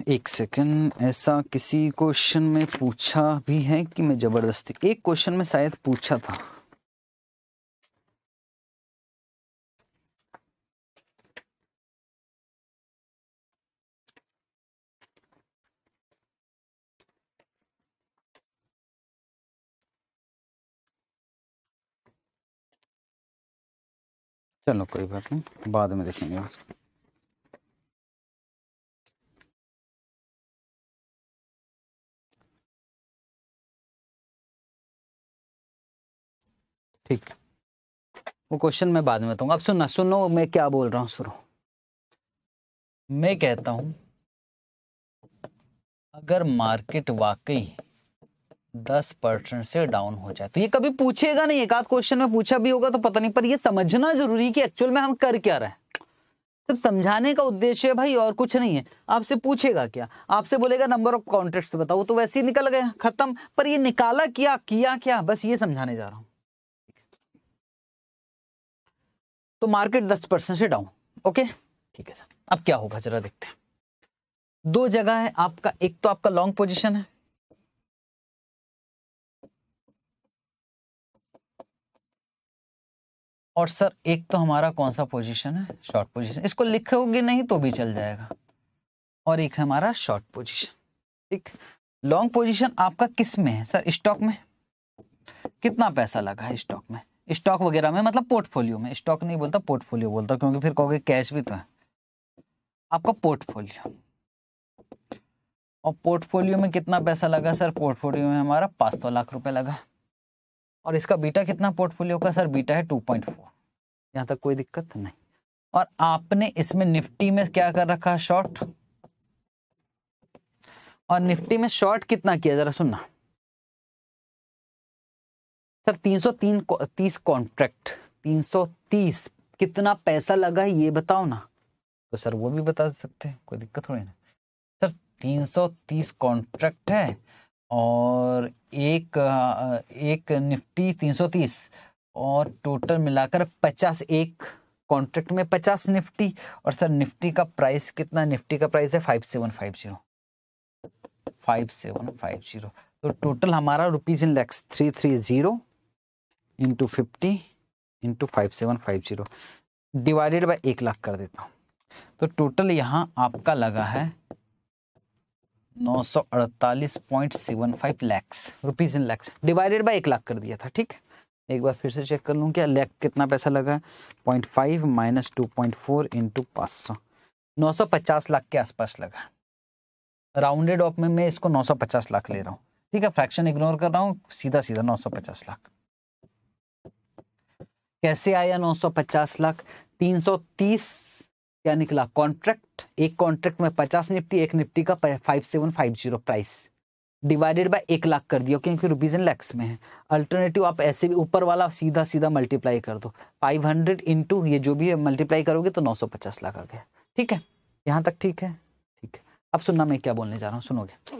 एक सेकेंड ऐसा किसी क्वेश्चन में पूछा भी है कि मैं ज़बरदस्ती एक क्वेश्चन में शायद पूछा था चलो कोई बात नहीं बाद में देखेंगे उसको ठीक वो क्वेश्चन मैं बाद में बताऊंगा अब सुनना सुनो मैं क्या बोल रहा हूँ सुनो मैं कहता हूँ अगर मार्केट वाकई दस परसेंट से डाउन हो जाए तो ये कभी पूछेगा नहीं एक आध क्वेश्चन में पूछा भी होगा तो पता नहीं पर ये समझना जरूरी कि एक्चुअल में हम कर क्या रहे हैं सिर्फ समझाने का उद्देश्य है भाई और कुछ नहीं है आपसे पूछेगा क्या आपसे बोलेगा नंबर ऑफ कॉन्ट्रेक्ट बताओ तो वैसे ही निकल गए खत्म पर ये निकाला क्या किया क्या बस ये समझाने जा रहा हूं तो मार्केट दस परसेंट से डाउन ओके ठीक है सर अब क्या होगा जरा देखते हैं दो जगह है आपका एक तो आपका लॉन्ग पोजिशन है और सर एक तो हमारा कौन सा पोजीशन है शॉर्ट पोजीशन इसको लिखोगे नहीं तो भी चल जाएगा और एक हमारा शॉर्ट पोजीशन ठीक लॉन्ग पोजीशन आपका किस में है सर स्टॉक में कितना पैसा लगा है स्टॉक में स्टॉक वगैरह में मतलब पोर्टफोलियो में स्टॉक नहीं बोलता पोर्टफोलियो बोलता क्योंकि फिर कहोगे कैश भी तो है आपका पोर्टफोलियो और पोर्टफोलियो में कितना पैसा लगा सर पोर्टफोलियो में हमारा पाँच सौ लाख रुपए लगा और इसका बीटा कितना पोर्टफोलियो का सर बीटा है टू पॉइंट फोर यहाँ तक कोई दिक्कत नहीं और आपने इसमें निफ्टी में क्या कर रखा शॉर्ट और निफ्टी में शॉर्ट कितना किया जरा सुनना सर 303 30 कॉन्ट्रैक्ट 330 कितना पैसा लगा है ये बताओ ना तो सर वो भी बता सकते हैं कोई दिक्कत थोड़ी ना सर 330 कॉन्ट्रैक्ट है और एक एक निफ्टी 330 और टोटल मिलाकर 50 एक कॉन्ट्रैक्ट में 50 निफ्टी और सर निफ्टी का प्राइस कितना निफ्टी का प्राइस है 5750 जीरो तो टोटल हमारा rupees in lakhs three three zero into fifty into five seven five zero divided by एक लाख कर देता हूँ तो टोटल यहाँ आपका लगा है नौ सौ अड़तालीस इन लैक्स डिवाइडेड बाय एक लाख कर दिया था ठीक एक बार फिर से चेक कर लूँ क्या लैख कितना पैसा लगा point five minus two point four into पाँच सौ नौ सौ पचास लाख के आसपास लगा राउंडेड ऑफ में मैं इसको नौ सौ पचास लाख ले रहा हूँ ठीक है फ्रैक्शन इग्नोर कर रहा हूँ सीधा सीधा नौ सौ पचास लाख कैसे आया नौ सौ पचास लाख तीन सौ तीस क्या निकला कॉन्ट्रैक्ट एक कॉन्ट्रैक्ट में पचास निफ्टी एक निफ्टी का five seven five zero price divided by एक लाख कर दिया क्योंकि रुपीज इन लैक्स में है अल्टरनेटिव आप ऐसे भी ऊपर वाला सीधा सीधा मल्टीप्लाई कर दो फाइव हंड्रेड इंटू ये जो भी मल्टीप्लाई करोगे तो नौ सौ पचास लाख आ गया ठीक है यहाँ तक ठीक है ठीक है अब सुनना मैं क्या बोलने जा रहा हूँ सुनोगे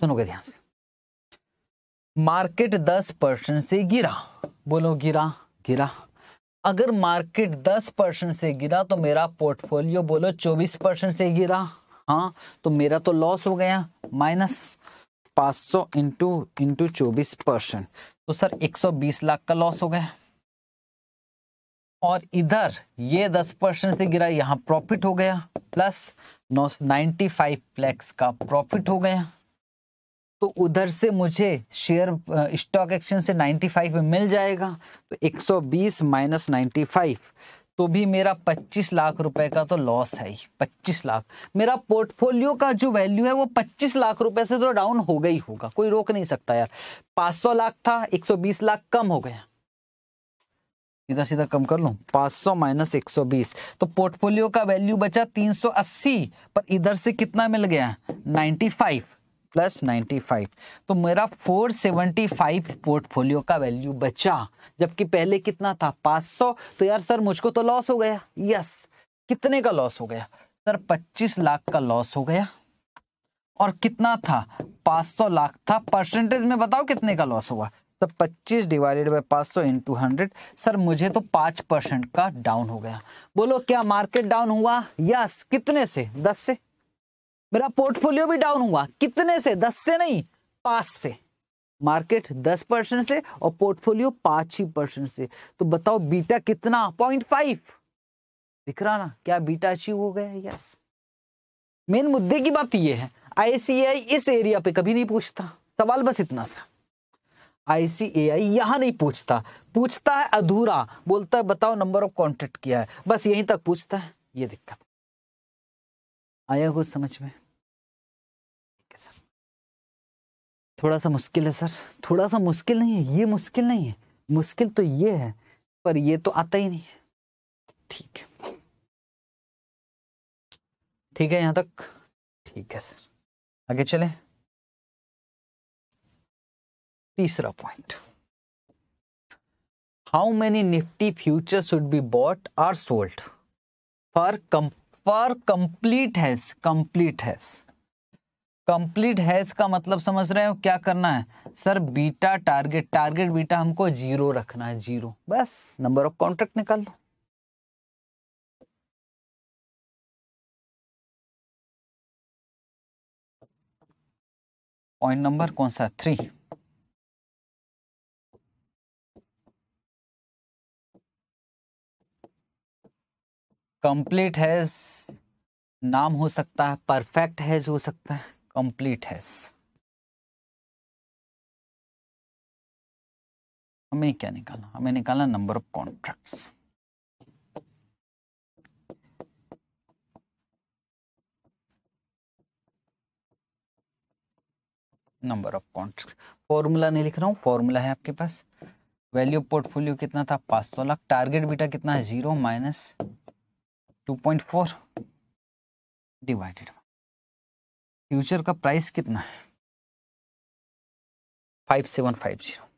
सुनोगे ध्यान से मार्केट दस परसेंट से गिरा बोलो गिरा गिरा अगर मार्केट 10 परसेंट से गिरा तो मेरा पोर्टफोलियो बोलो 24 परसेंट से गिरा हाँ तो मेरा तो लॉस हो गया माइनस 500 सौ इंटू इंटू चौबीस परसेंट तो सर 120 लाख का लॉस हो गया और इधर ये 10 परसेंट से गिरा यहाँ प्रॉफिट हो गया प्लस नौ नाइन्टी फाइव लैक्स का प्रॉफिट हो गया तो उधर से मुझे शेयर स्टॉक एक्सचेंज से 95 में मिल जाएगा तो 120 माइनस 95 तो भी मेरा 25 लाख रुपए का तो लॉस है ही 25 लाख मेरा पोर्टफोलियो का जो वैल्यू है वो 25 लाख रुपए से तो डाउन हो गई होगा कोई रोक नहीं सकता यार 500 लाख था 120 लाख कम हो गया सीधा सीधा कम कर लूँ 500 माइनस एक तो पोर्टफोलियो का वैल्यू बचा 380 पर इधर से कितना मिल गया 95 प्लस नाइन्टी फाइव तो मेरा फोर सेवेंटी फाइव पोर्टफोलियो का वैल्यू बचा जबकि पहले कितना था पाँच सौ तो यार सर मुझको तो लॉस हो गया यस कितने का लॉस हो गया सर पच्चीस लाख का लॉस हो गया और कितना था पाँच सौ लाख था परसेंटेज में बताओ कितने का लॉस हुआ सर तो पच्चीस डिवाइडेड बाई पाँच सौ इंटू हंड्रेड सर मुझे तो पाँच परसेंट का डाउन हो गया बोलो क्या मार्केट डाउन हुआ यस कितने से दस से मेरा पोर्टफोलियो भी डाउन हुआ कितने से दस से नहीं पांच से मार्केट दस परसेंट से और पोर्टफोलियो पांच ही परसेंट से तो बताओ बीटा कितना पॉइंट फाइव दिख रहा ना क्या बीटा अचीव हो गया यस मेन मुद्दे की बात यह है आईसीआई इस एरिया पे कभी नहीं पूछता सवाल बस इतना सा आईसीएआई यहाँ नहीं पूछता पूछता है अधूरा बोलता है बताओ नंबर ऑफ कॉन्ट्रैक्ट किया है बस यहीं तक पूछता है ये दिक्कत आया कुछ समझ में थोड़ा सा मुश्किल है सर थोड़ा सा मुश्किल नहीं है ये मुश्किल नहीं है मुश्किल तो ये है पर ये तो आता ही नहीं है ठीक है ठीक है यहाँ तक ठीक है सर आगे चले तीसरा point how many Nifty future should be bought or sold for for complete hedge complete hedge complete hedge का मतलब समझ रहे हो क्या करना है sir beta target target beta हमको जीरो रखना है जीरो बस नंबर ऑफ कॉन्ट्रैक्ट निकाल लो पॉइंट नंबर कौन सा थ्री कंप्लीट हैज नाम हो सकता है परफेक्ट हैज हो सकता है कंप्लीट है हमें क्या निकालना हमें निकालना number of contracts number of contract formula नहीं लिख रहा हूं फॉर्मूला है आपके पास वैल्यू पोर्टफोलियो कितना था पांच सौ लाख टारगेट बीटा कितना है zero minus two point four divided future का प्राइस कितना है five seven five zero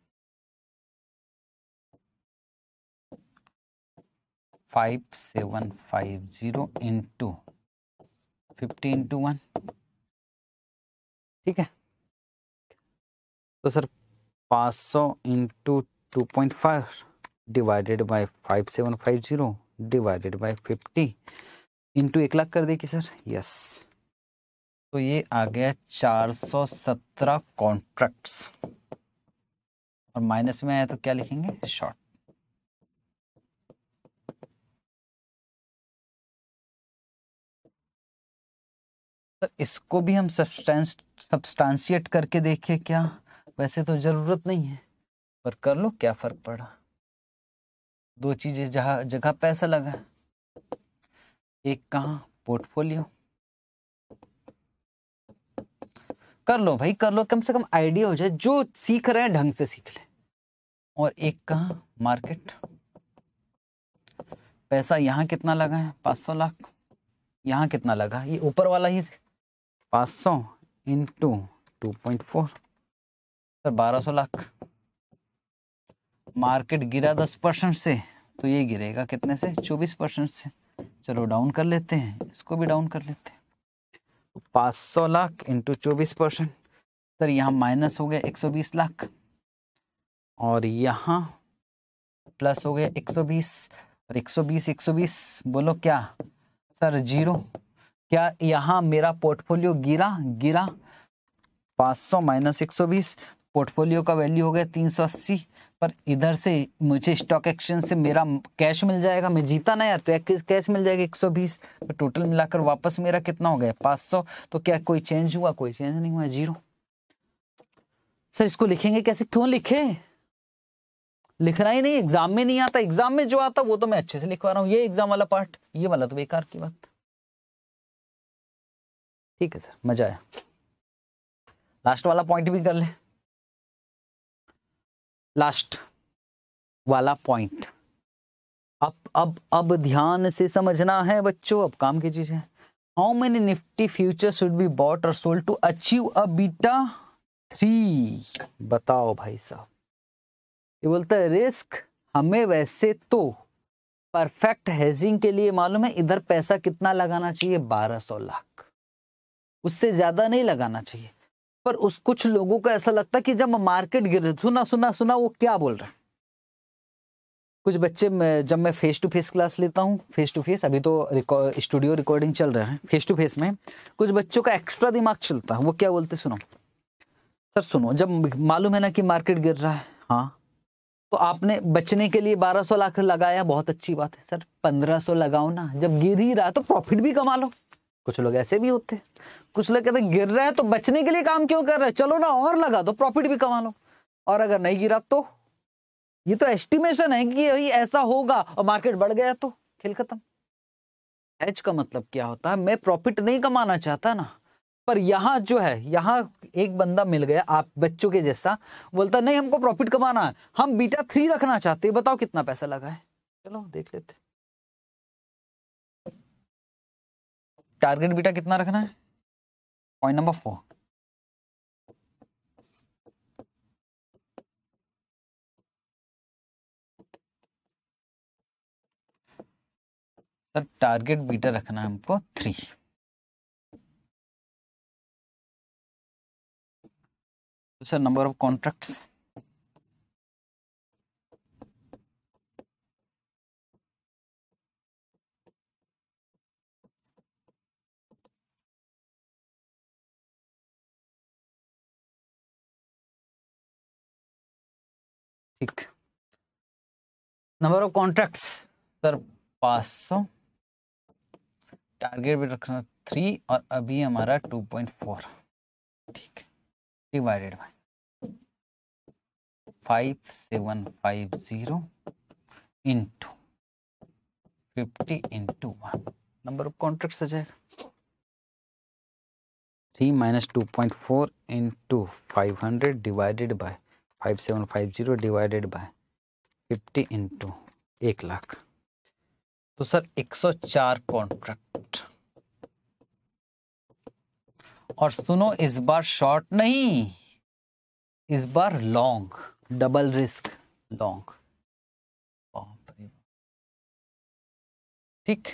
five seven five zero into fifty into one ठीक है तो सर पाँच सौ into two point five divided by five seven five zero divided by fifty into एक लाख कर देगी सर यस तो ये आ गया 417 कॉन्ट्रैक्ट्स और माइनस में आया तो क्या लिखेंगे शॉर्ट तो इसको भी हम सब्सटेंस सब्सटांशिएट करके देखें क्या वैसे तो ज़रूरत नहीं है पर कर लो क्या फ़र्क पड़ा दो चीज़ें जहां जगह पैसा लगा एक कहा पोर्टफोलियो कर लो भाई कर लो कम से कम आइडिया हो जाए जो सीख रहे हैं ढंग से सीख ले और एक कहा मार्केट पैसा यहां कितना लगा है पांच सौ लाख यहां कितना लगा ये ऊपर वाला ही पांच सौ into two point four sir बारह सौ लाख मार्केट गिरा दस परसेंट से तो ये गिरेगा कितने से चौबीस परसेंट से चलो डाउन कर लेते हैं इसको भी डाउन कर लेते हैं पाँच सौ लाख इंटू चौबीस परसेंट सर यहाँ माइनस हो गया एक सौ बीस लाख और यहाँ प्लस हो गया एक सौ बीस और एक सौ बीस एक सौ बीस बोलो क्या सर जीरो क्या यहाँ मेरा पोर्टफोलियो गिरा गिरा पाँच सौ माइनस एक सौ बीस पोर्टफोलियो का वैल्यू हो गया तीन सौ अस्सी पर इधर से मुझे स्टॉक एक्सचेंज से मेरा कैश मिल जाएगा मैं जीता ना यार तो कैश मिल जाएगा 120 तो टोटल मिलाकर वापस मेरा कितना हो गया 500 तो क्या कोई चेंज हुआ कोई चेंज नहीं हुआ जीरो सर इसको लिखेंगे कैसे क्यों लिखे लिखना ही नहीं एग्जाम में नहीं आता एग्जाम में जो आता वो तो मैं अच्छे से लिखवा रहा हूँ ये एग्जाम वाला पार्ट ये वाला तो बेकार की बात ठीक है सर मजा आया लास्ट वाला पॉइंट भी कर ले लास्ट वाला पॉइंट अब अब अब ध्यान से समझना है बच्चों अब काम की चीज है how many Nifty future should be bought और sold to achieve a beta three बताओ भाई साहब ये बोलता है रिस्क हमें वैसे तो परफेक्ट हेजिंग के लिए मालूम है इधर पैसा कितना लगाना चाहिए बारह सौ लाख उससे ज्यादा नहीं लगाना चाहिए पर उस कुछ लोगों को ऐसा लगता कि जब मार्केट गिर रही सुना सुना सुना वो क्या बोल रहा है कुछ बच्चे मैं, जब मैं फेस टू फेस क्लास लेता हूँ फेस टू फेस अभी तो रिकॉर्ड स्टूडियो रिकॉर्डिंग चल रहा है फेस टू फेस में कुछ बच्चों का एक्स्ट्रा दिमाग चलता है वो क्या बोलते सुनो सर सुनो जब मालूम है ना कि मार्केट गिर रहा है हाँ तो आपने बचने के लिए 1200 लाख लगाया बहुत अच्छी बात है सर 1500 लगाओ ना जब गिर ही रहा तो प्रॉफिट भी कमा लो कुछ लोग ऐसे भी होते कुछ लोग कहते गिर रहे हैं तो बचने के लिए काम क्यों कर रहे हैं चलो ना और लगा दो प्रॉफिट भी कमा लो और अगर नहीं गिरा तो ये तो एस्टिमेशन है कि यही ऐसा होगा और मार्केट बढ़ गया तो खेल खत्म हेज का मतलब क्या होता है मैं प्रॉफिट नहीं कमाना चाहता ना पर यहाँ जो है यहाँ एक बंदा मिल गया आप बच्चों के जैसा बोलता नहीं हमको प्रॉफिट कमाना है हम बीटा थ्री रखना चाहते हैं बताओ कितना पैसा लगा है चलो देख लेते टारगेट बीटा कितना रखना है point number four sir target beta रखना है हमको three sir number of contracts ठीक नंबर ऑफ कॉन्ट्रैक्ट्स सर पांच सौ टारगेट भी रखना थ्री और अभी हमारा टू पॉइंट फोर ठीक divided by five seven five zero into fifty into one number of contracts आ जाएगा three minus two point four into five hundred divided by five seven five zero divided by fifty into एक लाख तो sir एक सौ चार contract और सुनो इस बार शॉर्ट नहीं इस बार लॉन्ग डबल रिस्क लॉन्ग ठीक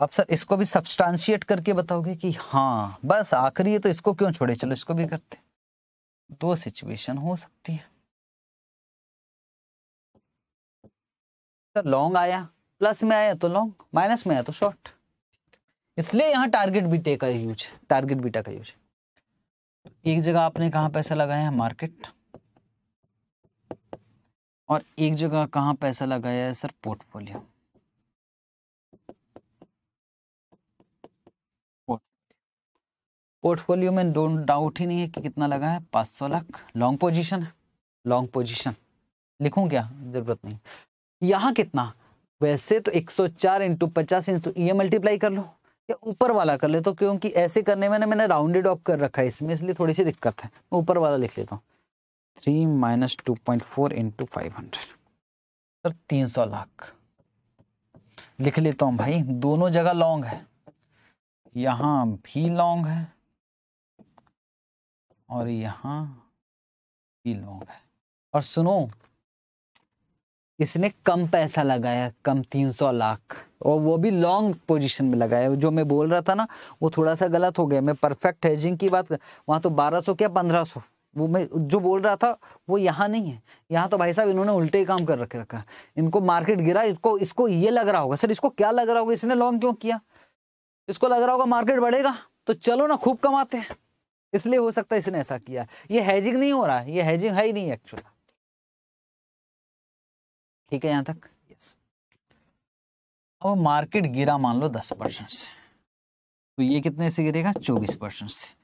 अब सर इसको भी सब्सटांशिएट करके बताओगे कि हाँ बस आखिरी है तो इसको क्यों छोड़े चलो इसको भी करते दो सिचुएशन हो सकती है तो लॉन्ग आया प्लस में आया तो लॉन्ग माइनस में आया तो शॉर्ट इसलिए यहां टारगेट बीटे का यूज टारगेट बीटा का यूज एक जगह आपने कहा पैसा लगाया है मार्केट और एक जगह कहा पैसा लगाया है सर पोर्टफोलियो पोर्टफोलियो में दो डाउट ही नहीं है कि कितना लगा है पाँच सौ लाख लॉन्ग पोजीशन है लॉन्ग पोजीशन लिखूं क्या जरूरत नहीं यहाँ कितना वैसे तो 104 सौ चार इंटू पचास इंटू तो ये मल्टीप्लाई कर लो या ऊपर वाला कर ले तो क्योंकि ऐसे करने में ना मैंने राउंडेड ऑफ कर रखा है इसमें इसलिए थोड़ी सी दिक्कत है मैं ऊपर वाला लिख लेता हूँ three minus two point four into five hundred sir तीन सौ लाख लिख लेता हूँ भाई दोनों जगह लॉन्ग है यहाँ भी लॉन्ग है और यहाँ भी लॉन्ग है और सुनो इसने कम पैसा लगाया कम तीन सौ लाख और वो भी लॉन्ग पोजीशन में लगाया जो मैं बोल रहा था ना वो थोड़ा सा गलत हो गया मैं परफेक्ट हेजिंग की बात वहाँ तो बारह सौ क्या पंद्रह सौ वो मैं जो बोल रहा था वो यहाँ नहीं है यहाँ तो भाई साहब इन्होंने उल्टे ही काम कर रखे रखा इनको मार्केट गिरा इसको इसको ये लग रहा होगा सर इसको क्या लग रहा होगा इसने लॉन्ग क्यों किया इसको लग रहा होगा मार्केट बढ़ेगा तो चलो ना खूब कमाते हैं इसलिए हो सकता है इसने ऐसा किया ये हैजिंग नहीं हो रहा ये हैजिंग है ही नहीं एक्चुअल ठीक है यहां तक यस अब मार्केट गिरा मान लो दस परसेंट से तो ये कितने से गिरेगा चौबीस परसेंट से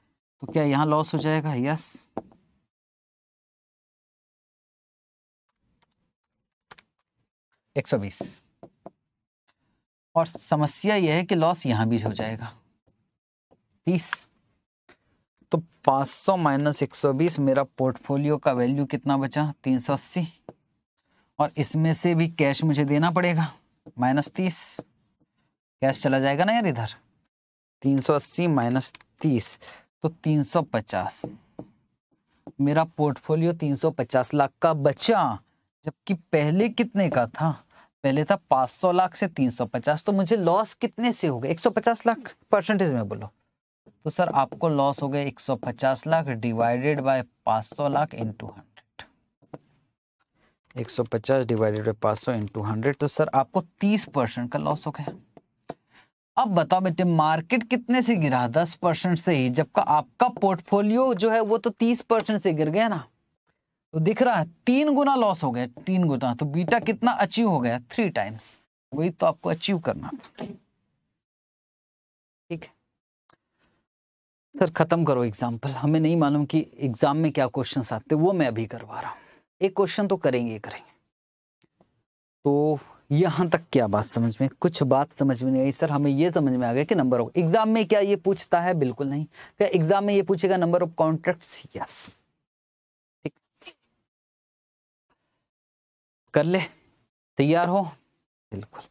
तो क्या यहां लॉस हो जाएगा यस एक सौ बीस और समस्या यह है कि लॉस यहां भी हो जाएगा तीस तो 500 सौ माइनस एक मेरा पोर्टफोलियो का वैल्यू कितना बचा 380 और इसमें से भी कैश मुझे देना पड़ेगा माइनस तीस कैश चला जाएगा ना यार इधर 380 माइनस तीस तो 350 मेरा पोर्टफोलियो 350 लाख का बचा जबकि पहले कितने का था पहले था 500 लाख से 350 तो मुझे लॉस कितने से हो गए 150 लाख परसेंटेज में बोलो तो सर आपको लॉस हो सौ 150 lakh divided by 500 lakh two hundred एक सौ पचास डिवाइडेड बाय पाँच सौ इंटू हंड्रेड तो सर आपको तीस परसेंट का लॉस हो गया अब बताओ बेटे मार्केट कितने से गिरा दस परसेंट से ही जबकि आपका पोर्टफोलियो जो है वो तो तीस परसेंट से गिर गया ना तो दिख रहा है तीन गुना लॉस हो गया तीन गुना तो बीटा कितना अचीव हो गया थ्री टाइम्स वही तो आपको अचीव करना ठीक है सर ख़त्म करो एग्जाम्पल हमें नहीं मालूम कि एग्ज़ाम में क्या क्वेश्चन आते वो मैं अभी करवा रहा हूँ एक क्वेश्चन तो करेंगे करेंगे तो यहाँ तक क्या बात समझ में कुछ बात समझ में नहीं आई सर हमें ये समझ में आ गया कि नंबर ऑफ एग्जाम में क्या ये पूछता है बिल्कुल नहीं क्या एग्जाम में ये पूछेगा नंबर ऑफ कॉन्ट्रैक्ट यस ठीक कर ले तैयार हो बिल्कुल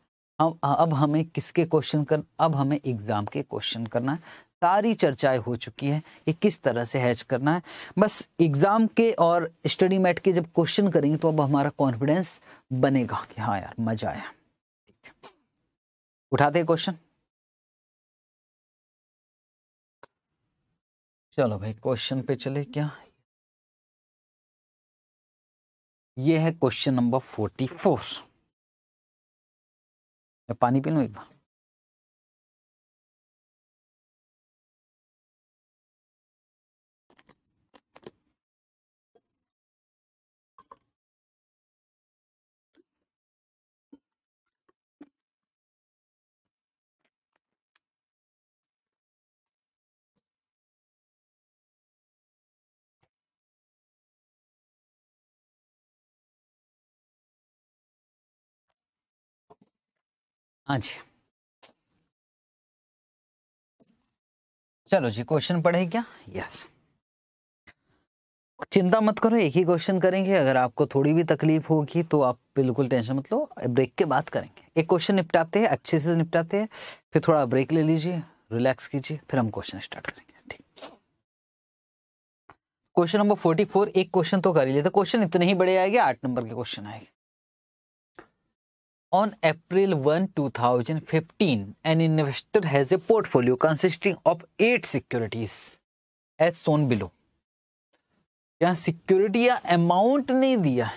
अब अब हमें किसके क्वेश्चन कर अब हमें एग्जाम के क्वेश्चन करना है सारी चर्चाएं हो चुकी हैं कि किस तरह से हैच करना है बस एग्ज़ाम के और स्टडी मैट के जब क्वेश्चन करेंगे तो अब हमारा कॉन्फिडेंस बनेगा कि हाँ यार मज़ा आया ठीक है उठाते क्वेश्चन चलो भाई क्वेश्चन पे चले क्या ये है क्वेश्चन नंबर फोर्टी फोर पानी पी लू एक बार हाँ जी चलो जी क्वेश्चन पढ़े क्या यस चिंता मत करो एक ही क्वेश्चन करेंगे अगर आपको थोड़ी भी तकलीफ होगी तो आप बिल्कुल टेंशन मत लो ब्रेक के बाद करेंगे एक क्वेश्चन निपटाते हैं अच्छे से निपटाते हैं फिर थोड़ा ब्रेक ले लीजिए रिलैक्स कीजिए फिर हम क्वेश्चन स्टार्ट करेंगे ठीक क्वेश्चन नंबर फोर्टी फोर एक क्वेश्चन तो कर ही लेते क्वेश्चन इतने ही बड़े आएंगे आठ नंबर के क्वेश्चन आएंगे On April 1, 2015, an investor has a portfolio consisting of 8 securities as shown below. यहाँ सिक्योरिटी या अमाउंट नहीं दिया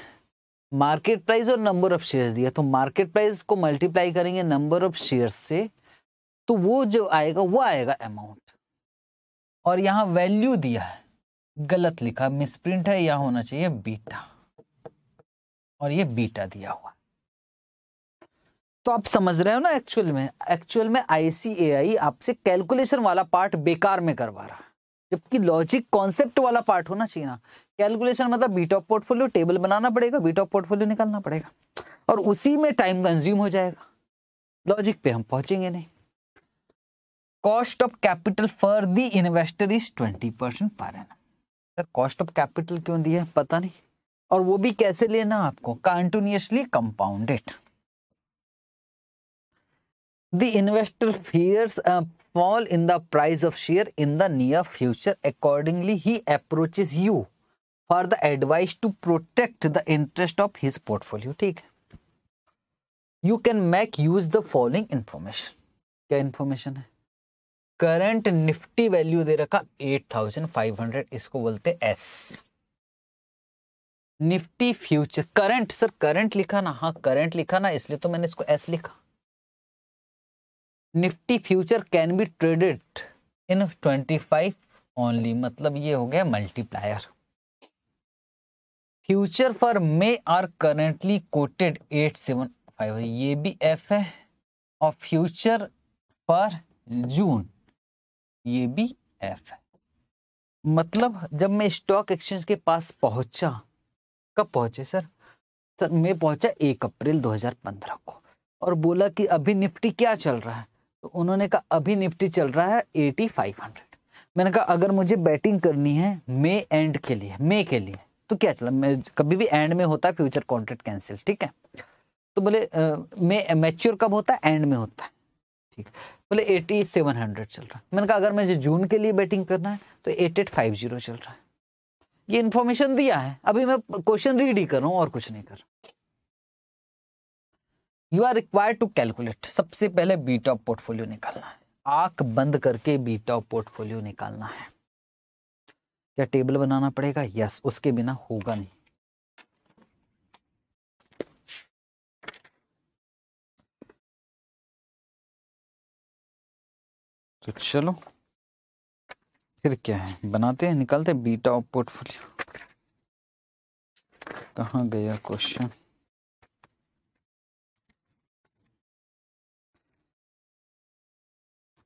मार्केट प्राइस और नंबर ऑफ शेयर्स दिया तो मार्केट प्राइस को मल्टीप्लाई करेंगे नंबर ऑफ शेयर्स से तो वो जो आएगा वो आएगा अमाउंट और यहाँ वैल्यू दिया है गलत लिखा मिसप्रिंट है यह होना चाहिए बीटा और ये बीटा दिया हुआ तो आप समझ रहे हो ना एक्चुअल में एक्चुअल में आईसीएआई आपसे कैलकुलेशन वाला पार्ट बेकार में करवा रहा है जबकि लॉजिक कॉन्सेप्ट वाला पार्ट होना चाहिए ना कैलकुलेशन मतलब बीट ऑफ पोर्टफोलियो टेबल बनाना पड़ेगा बीट ऑफ पोर्टफोलियो निकालना पड़ेगा और उसी में टाइम कंज्यूम हो जाएगा लॉजिक पे हम पहुंचेंगे नहीं cost of capital for the investor is twenty percent पर एन सर कॉस्ट ऑफ कैपिटल क्यों दिया पता नहीं और वो भी कैसे लेना आपको continuously compounded the investor fears a fall in the price of share in the near future accordingly he approaches you for the advice to protect the interest of his portfolio ठीक you can make use the following information क्या information है current Nifty value दे रखा 8500 इसको बोलते S Nifty future current sir current लिखा ना हाँ करंट लिखा ना इसलिए तो मैंने इसको एस लिखा Nifty future can be traded in 25 only मतलब ये हो गया multiplier future for May are currently quoted at seven five ये भी एफ है और फ्यूचर फॉर जून ये भी एफ है मतलब जब मैं स्टॉक एक्सचेंज के पास पहुंचा कब पहुंचे सर सर मैं पहुंचा एक अप्रैल 2015 को और बोला कि अभी निफ्टी क्या चल रहा है तो उन्होंने कहा अभी निफ्टी चल रहा है एटी फाइव हंड्रेड मैंने कहा अगर मुझे बैटिंग करनी है मे एंड के लिए मे के लिए तो क्या चला कभी भी एंड में होता है फ्यूचर कॉन्ट्रैक्ट कैंसिल ठीक है तो बोले मे मैच्योर कब होता है एंड में होता है ठीक बोले एटी सेवन हंड्रेड चल रहा है मैंने कहा अगर मुझे जून के लिए बैटिंग करना है तो एट एट फाइव जीरो चल रहा है ये इन्फॉर्मेशन दिया है अभी मैं क्वेश्चन रीड ही कर रहा हूँ और कुछ नहीं कर रहा you are required to calculate सबसे पहले बीटा पोर्टफोलियो निकालना है आंख बंद करके बीटा पोर्टफोलियो निकालना है क्या टेबल बनाना पड़ेगा यस उसके बिना होगा नहीं तो चलो फिर क्या है बनाते हैं निकालते हैं बीटा ऑफ पोर्टफोलियो कहाँ गया क्वेश्चन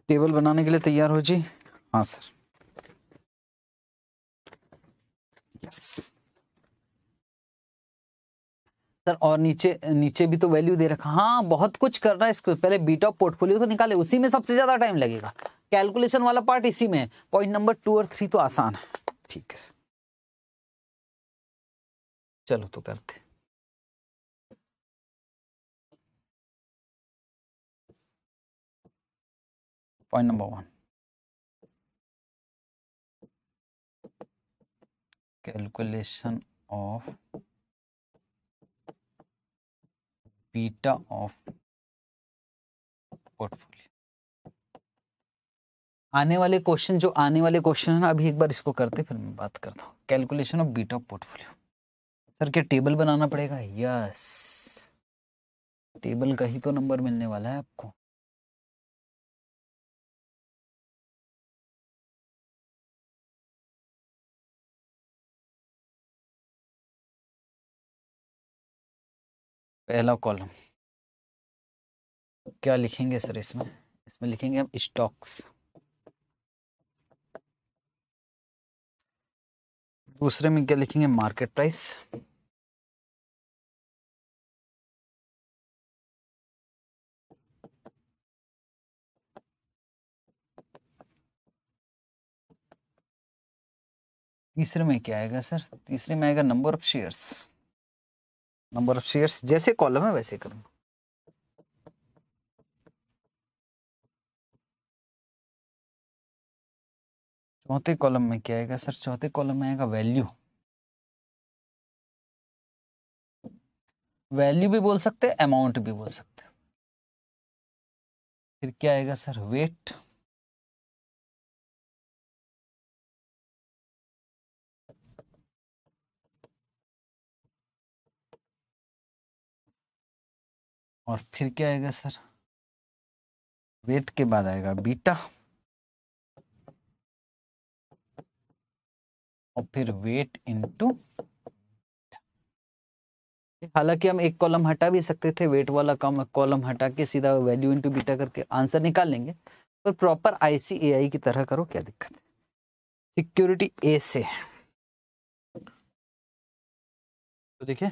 टेबल बनाने के लिए तैयार हो जी हाँ सर यस सर और नीचे नीचे भी तो वैल्यू दे रखा हाँ बहुत कुछ कर रहा है इसको पहले बीट ऑफ पोर्टफोलियो तो निकाले उसी में सबसे ज्यादा टाइम लगेगा कैलकुलेशन वाला पार्ट इसी में पॉइंट नंबर टू और थ्री तो आसान है ठीक है सर चलो तो करते हैं point number 1. Calculation of beta of portfolio. आने वाले क्वेश्चन जो आने वाले क्वेश्चन है ना अभी एक बार इसको करते फिर मैं बात करता हूँ calculation of beta portfolio sir क्या टेबल बनाना पड़ेगा यस टेबल का ही तो नंबर मिलने वाला है आपको पहला कॉलम क्या लिखेंगे सर इसमें इसमें लिखेंगे हम स्टॉक्स दूसरे में क्या लिखेंगे मार्केट प्राइस तीसरे में क्या आएगा सर तीसरे में आएगा number of shares number of shares जैसे कॉलम है वैसे करूंगा चौथे कॉलम में क्या आएगा सर चौथे कॉलम में आएगा वैल्यू वैल्यू भी बोल सकते हैं अमाउंट भी बोल सकते हैं फिर क्या आएगा सर वेट और फिर क्या आएगा सर वेट के बाद आएगा बीटा और फिर वेट इनटू हालांकि हम एक कॉलम हटा भी सकते थे वेट वाला कम कॉलम हटा के सीधा वैल्यू इनटू बीटा करके आंसर निकाल लेंगे पर प्रॉपर आईसीएआई की तरह करो क्या दिक्कत है सिक्योरिटी ए से तो देखिए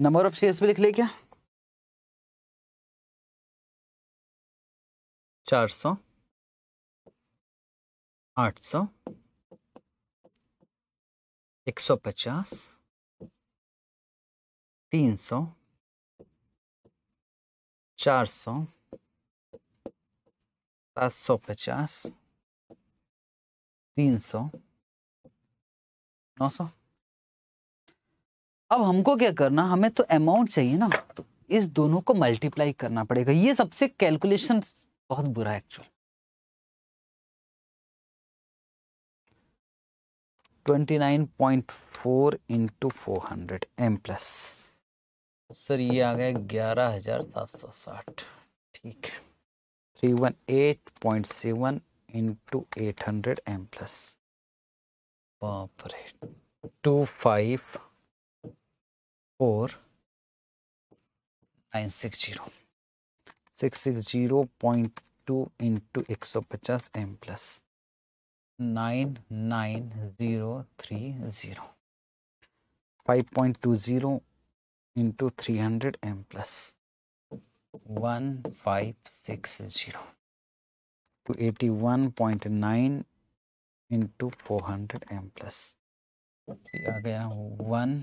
नंबर ऑफ शेयर्स भी लिख ले क्या चार सौ आठ सौ एक सौ पचास तीन सौ चार सौ सात सौ पचास तीन सौ नौ सौ अब हमको क्या करना हमें तो अमाउंट चाहिए ना तो इस दोनों को मल्टीप्लाई करना पड़ेगा ये सबसे कैलकुलेशन बहुत बुरा actual twenty nine point four into four hundred M plus sir ये आ गया ग्यारह हजार सात सौ साठ ठीक है three one eight point seven into eight hundred M plus two five four nine six zero six six zero point two into एक सौ पचास M plus nine nine zero three zero five point two zero into three hundred M plus one five six zero two eighty one point nine into four hundred M plus आ गया one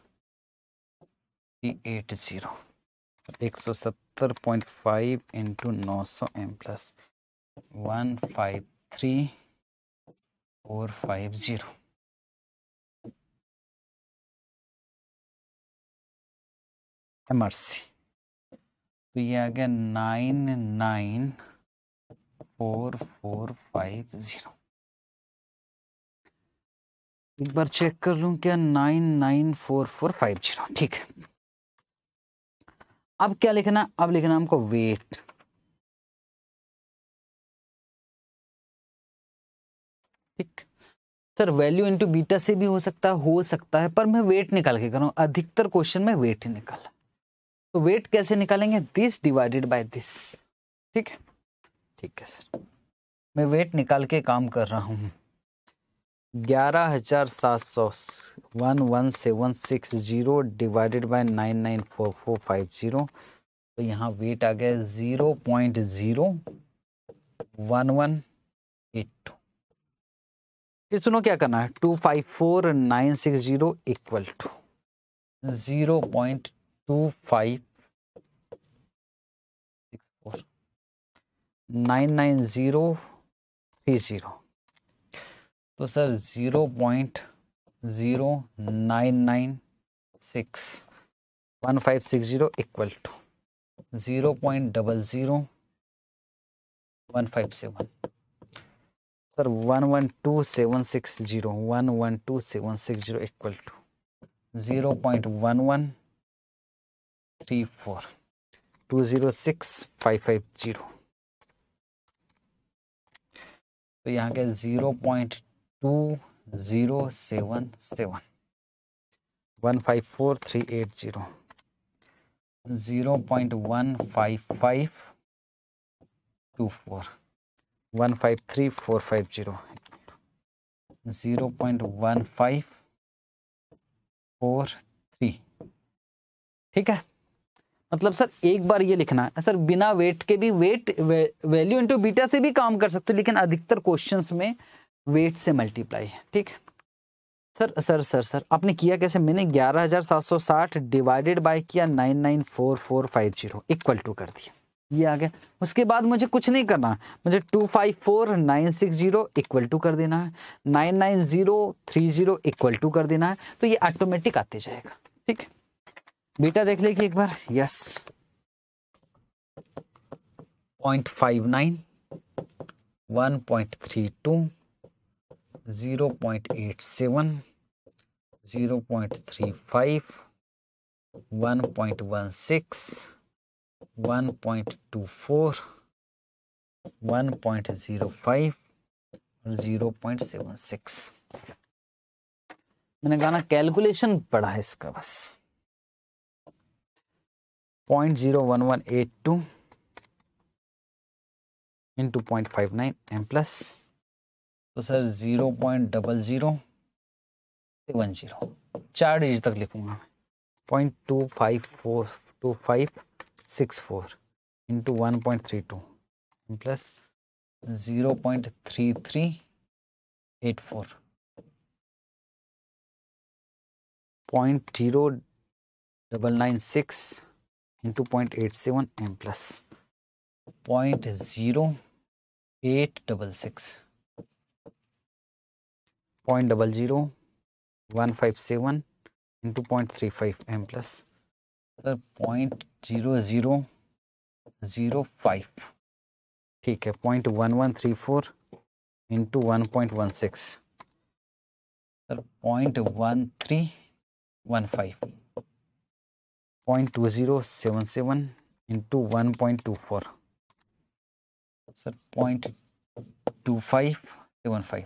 eight zero e एक सौ सत्तर point five into नौ सौ M plus one five three four five zero एमरसी तो ये आ गया nine nine four four five zero एक बार चेक कर लूँ क्या nine nine four four five zero ठीक है अब क्या लिखना अब लिखना हमको वेट ठीक सर वैल्यू इनटू बीटा से भी हो सकता है हो सकता है पर मैं वेट निकाल के कर रहा अधिकतर क्वेश्चन में वेट ही निकाल तो वेट कैसे निकालेंगे दिस डिवाइडेड बाय दिस ठीक है ठीक है सर मैं वेट निकाल के काम कर रहा हूँ ग्यारह हज़ार सात सौ one one seven six zero divided by nine nine four four five zero तो यहाँ वेट आ गया zero point zero one one eight two फिर सुनो क्या करना है two five four nine six zero equal to zero point two five six four nine nine zero three zero तो sir zero point zero nine nine six one five six zero equal to zero point double zero one five seven sir one one two seven six zero one one two seven six zero equal to zero point one one three four two zero six five five zero तो यहाँ के zero point two zero seven seven one five four three eight zero zero point one five five two four one five three four five zero zero point one five four three ठीक है मतलब sir एक बार ये लिखना है sir बिना wait के भी वेट वैल्यू इंटू बीटा से भी काम कर सकते हो लेकिन अधिकतर क्वेश्चंस में वेट से मल्टीप्लाई है ठीक है सर सर सर सर आपने किया कैसे मैंने ग्यारह हजार सात सौ साठ डिवाइडेड बाई किया nine nine four four five zero equal to कर दिया ये आ गया उसके बाद मुझे कुछ नहीं करना मुझे two five four nine six zero equal to कर देना है nine nine zero three zero equal to कर देना है तो ये ऑटोमेटिक आते जाएगा ठीक है बेटा देख लेगी एक बार yes point five nine one point three two zero point eight seven zero point three five one point one six one point two four one point zero five और ज़ीरो पॉइंट सेवन सिक्स मैंने गाना calculation पढ़ा है इसका बस point zero one one eight two into point five nine M plus तो sir zero point double zero one zero चार digit तक लिखूंगा मैं point two five four two five six four into one point three two plus zero point three three eight four point zero double nine six into point eight seven M plus point zero eight double six point double zero one five seven into point three five m plus sir point zero zero zero five ठीक है point one one three four into one point one six sir point one three one five point two zero seven seven into one point two four sir point two five seven five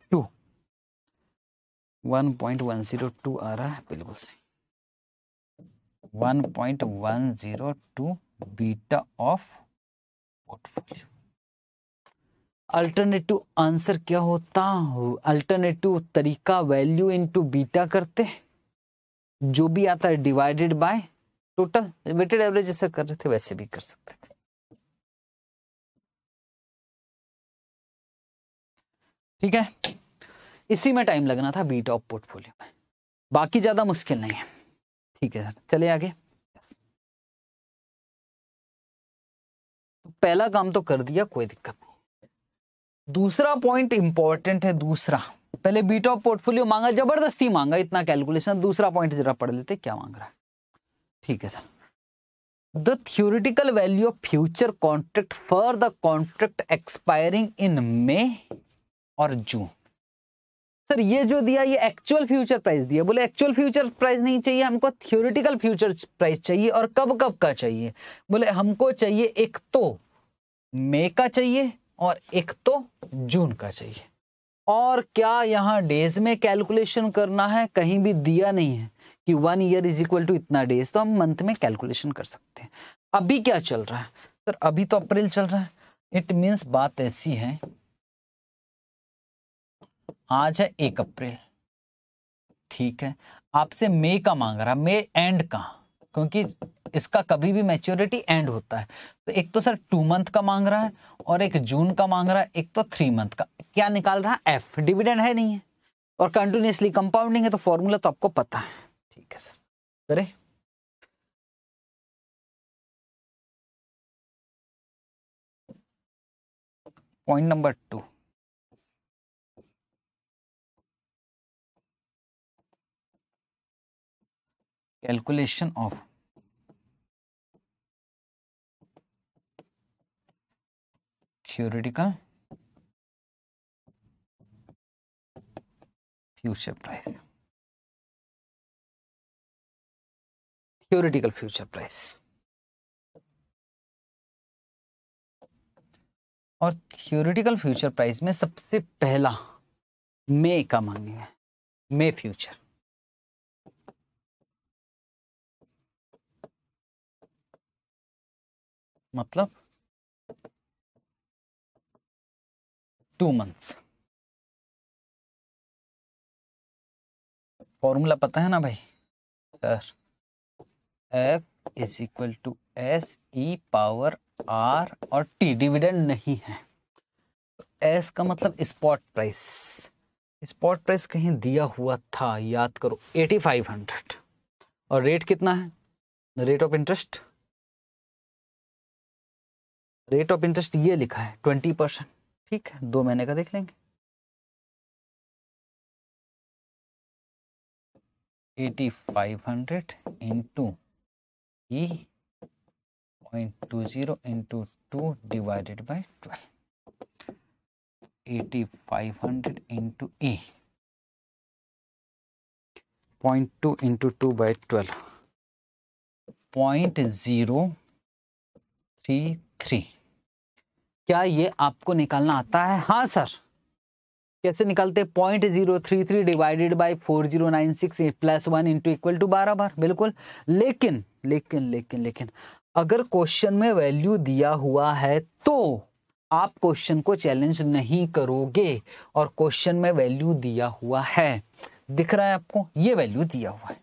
one point one zero two आ रहा है बिल्कुल सही one point one zero two beta of portfolio alternative answer क्या होता alternative तरीका value into beta करते जो भी आता है divided by total weighted average जैसे कर रहे थे वैसे भी कर सकते थे ठीक है इसी में टाइम लगना था बी टॉप पोर्टफोलियो में बाकी ज़्यादा मुश्किल नहीं है ठीक है सर चले आगे तो पहला काम तो कर दिया कोई दिक्कत नहीं दूसरा पॉइंट इंपॉर्टेंट है दूसरा पहले बीट ऑफ पोर्टफोलियो मांगा जबरदस्ती मांगा इतना कैलकुलेशन दूसरा पॉइंट जरा पढ़ लेते क्या मांग रहा है ठीक है sir the theoretical value of future contract for the contract expiring in May और जून सर ये जो दिया ये एक्चुअल फ्यूचर प्राइस दिया बोले एक्चुअल फ्यूचर प्राइस नहीं चाहिए हमको थियोरिटिकल फ्यूचर प्राइस चाहिए और कब कब का चाहिए बोले हमको चाहिए एक तो मे का चाहिए और एक तो जून का चाहिए और क्या यहाँ डेज में कैलकुलेशन करना है कहीं भी दिया नहीं है कि one year is equal to इतना डेज तो हम मंथ में कैलकुलेशन कर सकते हैं अभी क्या चल रहा है सर अभी तो अप्रैल चल रहा है इट मीन्स बात ऐसी है आज है एक अप्रैल ठीक है आपसे मे का मांग रहा मे एंड का क्योंकि इसका कभी भी मैच्योरिटी एंड होता है तो एक तो सर टू मंथ का मांग रहा है और एक जून का मांग रहा है एक तो थ्री मंथ का क्या निकाल रहा है एफ डिविडेंड है नहीं है और कंटिन्यूसली कंपाउंडिंग है तो फॉर्मूला तो आपको पता है ठीक है सर करे point number two calculation of theoretical future price theoretical future price और थियोरिटिकल फ्यूचर प्राइस में सबसे पहला मे का मांगेंगे मे फ्यूचर मतलब टू मंथ्स फॉर्मूला पता है ना भाई sir F is equal to S E power R और टी डिविडेंड नहीं है तो एस का मतलब स्पॉट प्राइस स्पॉट प्राइस कहीं दिया हुआ था याद करो एटी फाइव हंड्रेड और रेट कितना है rate of interest rate of interest ये लिखा है ट्वेंटी परसेंट ठीक है दो महीने का देख लेंगे eighty five hundred into E point two zero into two divided by twelve eighty five hundred into E point two into two by twelve point zero three three क्या ये आपको निकालना आता है हाँ सर कैसे निकालते point zero three three divided by four zero nine six plus one into equal to बारह बार बिल्कुल लेकिन लेकिन लेकिन लेकिन अगर क्वेश्चन में वैल्यू दिया हुआ है तो आप क्वेश्चन को चैलेंज नहीं करोगे और क्वेश्चन में वैल्यू दिया हुआ है दिख रहा है आपको ये वैल्यू दिया हुआ है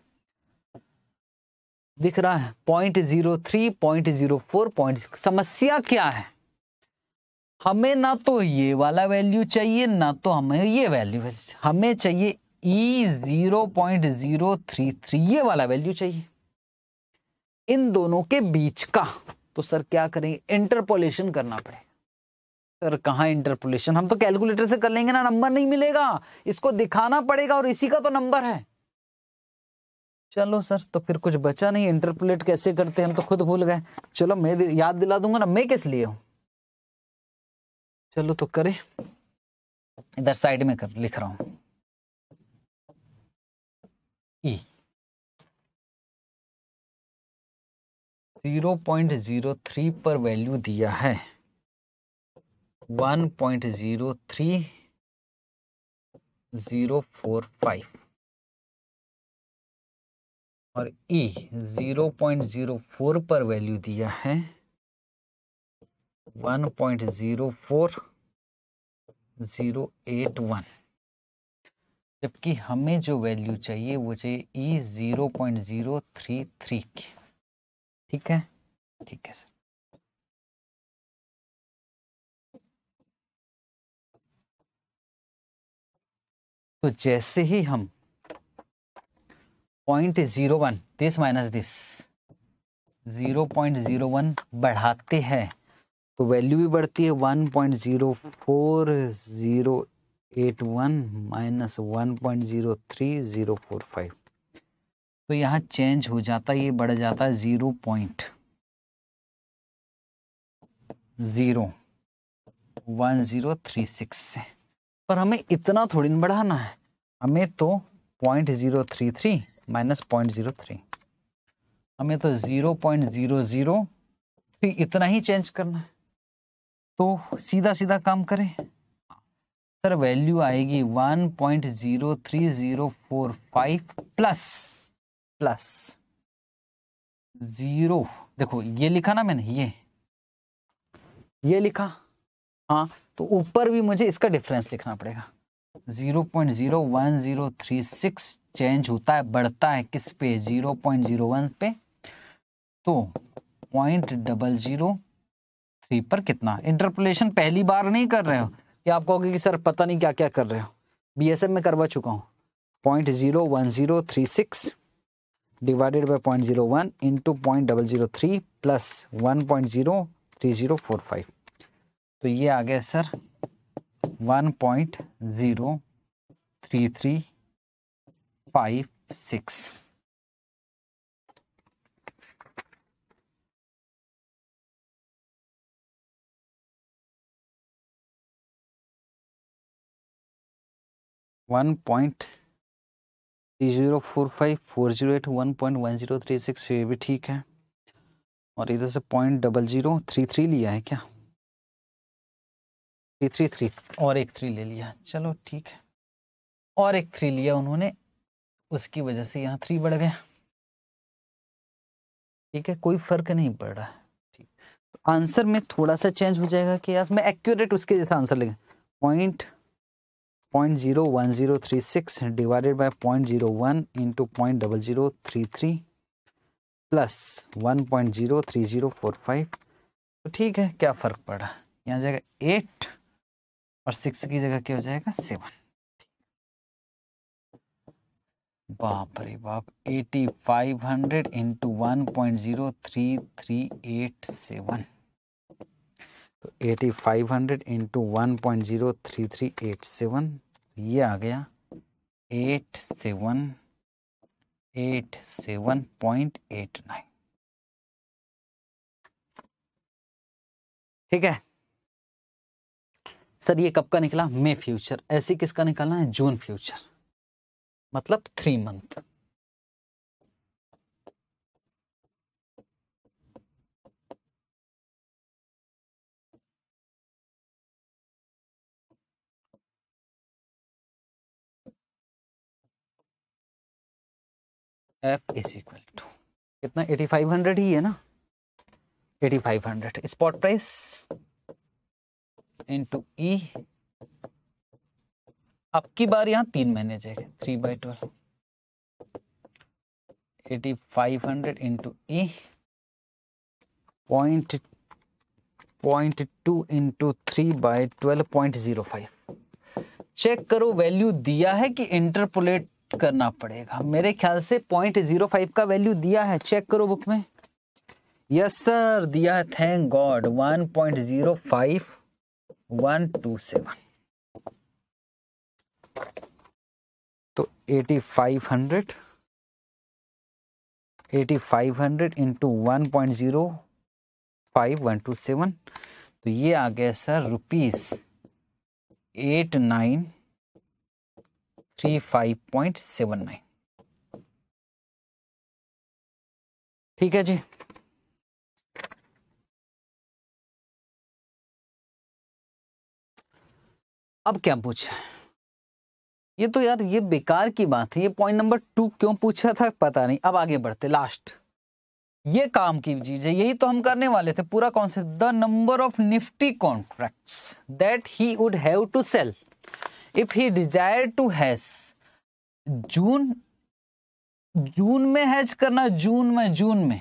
दिख रहा है point zero three point zero four point समस्या क्या है हमें ना तो ये वाला वैल्यू चाहिए ना तो हमें ये वैल्यू हमें चाहिए E zero point zero three three ये वाला वैल्यू चाहिए इन दोनों के बीच का तो सर क्या करेंगे इंटरपोलेशन करना पड़ेगा सर कहाँ इंटरपोलेशन हम तो कैलकुलेटर से कर लेंगे ना नंबर नहीं मिलेगा इसको दिखाना पड़ेगा और इसी का तो नंबर है चलो सर तो फिर कुछ बचा नहीं इंटरपोलेट कैसे करते हम तो खुद भूल गए चलो मैं याद दिला दूंगा ना मैं किस लिए हूँ चलो तो करें इधर साइड में कर लिख रहा हूं E zero point zero three पर वैल्यू दिया है one point zero three zero four five और E zero point zero four पर वैल्यू दिया है one point zero four zero eight one जबकि हमें जो वैल्यू चाहिए वो चाहिए E e zero point zero three three की ठीक है ठीक है सर तो जैसे ही हम point zero one this minus this zero point zero one बढ़ाते हैं तो वैल्यू भी बढ़ती है one point zero four zero eight one minus one point zero three zero four five तो यहाँ चेंज हो जाता है ये बढ़ जाता है zero point zero one zero three six से पर हमें इतना थोड़ी ना बढ़ाना है हमें तो point zero three three minus point zero three हमें तो zero point zero zero three इतना ही चेंज करना है तो सीधा सीधा काम करें सर वैल्यू आएगी 1.03045 प्लस प्लस जीरो देखो ये लिखा ना मैंने ये ये लिखा हाँ तो ऊपर भी मुझे इसका डिफरेंस लिखना पड़ेगा 0.01036 चेंज होता है बढ़ता है किस पे 0.01 पे तो पॉइंट डबल जीरो थ्री पर कितना इंटरपोलेशन पहली बार नहीं कर रहे हो कि आप कहोगे कि सर पता नहीं क्या क्या कर रहे हो बी एस एफ में करवा चुका हूँ point zero one zero three six divided by point zero one into point double zero three plus one point zero three zero four five तो ये आ गया sir one point zero three three five six one point three zero four five four zero eight one point one zero three six ये भी ठीक है और इधर से point double zero three three लिया है क्या थ्री थ्री थ्री और एक थ्री ले लिया चलो ठीक है और एक थ्री लिया उन्होंने उसकी वजह से यहाँ थ्री बढ़ गया ठीक है कोई फर्क नहीं पड़ रहा है ठीक तो आंसर में थोड़ा सा चेंज हो जाएगा कि यार मैं एक्यूरेट उसके जैसा आंसर लेगा point point zero one zero three six divided by point zero one into point double zero three three plus one point zero three zero four five तो ठीक है क्या फ़र्क पड़ा यहाँ जाएगा एट और सिक्स की जगह क्या हो जाएगा सेवन बाप रे बाप eighty five hundred into one point zero three three eight seven तो eighty five hundred into one point zero three three eight seven ये आ गया eight seven eight seven point eight nine ठीक है सर ये कब का निकला मे फ्यूचर ऐसे किसका निकालना है जून फ्यूचर मतलब three month F is equal to कितना हंड्रेड ही है ना eighty five hundred spot price into e अब की बार यहां तीन महीने जाएगा three by twelve eighty five hundred into E point point two into three by twelve point zero five check करो वैल्यू दिया है कि इंटरपोलेट करना पड़ेगा मेरे ख्याल से पॉइंट जीरो फाइव का वैल्यू दिया है चेक करो बुक में यस सर दिया है thank God one point zero five one two seven तो eighty five hundred eighty five hundred into one point zero five one two seven तो ये आ गया sir rupees eight nine three five point seven nine ठीक है जी अब क्या पूछा ये तो यार ये बेकार की बात है ये पॉइंट नंबर टू क्यों पूछा था पता नहीं अब आगे बढ़ते लास्ट ये काम की चीज है यही तो हम करने वाले थे पूरा concept the number of Nifty contracts that he would have to sell if he desire to hedge June June में हैज करना जून में जून में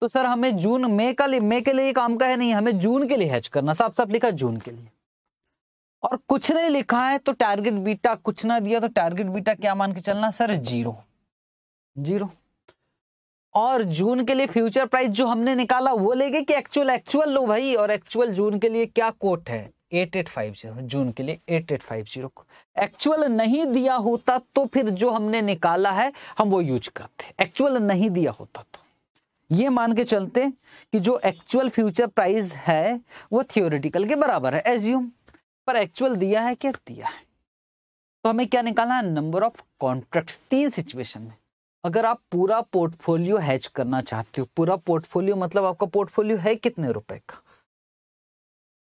तो सर हमें जून मे का मे के लिए काम का है नहीं हमें जून के लिए हैज करना साफ साफ लिखा जून के लिए और कुछ नहीं लिखा है तो टारगेट बीटा कुछ ना दिया तो टारगेट बीटा क्या मान के चलना सर जीरो जीरो और जून के लिए फ्यूचर प्राइस जो हमने निकाला वो लेगे कि एक्चुअल एक्चुअल लो भाई और एक्चुअल जून के लिए क्या कोट है eight eight five zero June के लिए eight eight five zero actual नहीं दिया होता तो फिर जो हमने निकाला है हम वो यूज करते एक्चुअल नहीं दिया होता तो ये मान के चलते कि जो एक्चुअल फ्यूचर प्राइस है वो थियोरिटिकल के बराबर है एज्यूम पर एक्चुअल दिया है क्या दिया है तो हमें क्या निकालना है नंबर ऑफ कॉन्ट्रैक्ट तीन सिचुएशन में अगर आप पूरा पोर्टफोलियो हैच करना चाहते हो पूरा पोर्टफोलियो मतलब आपका पोर्टफोलियो है कितने रुपए का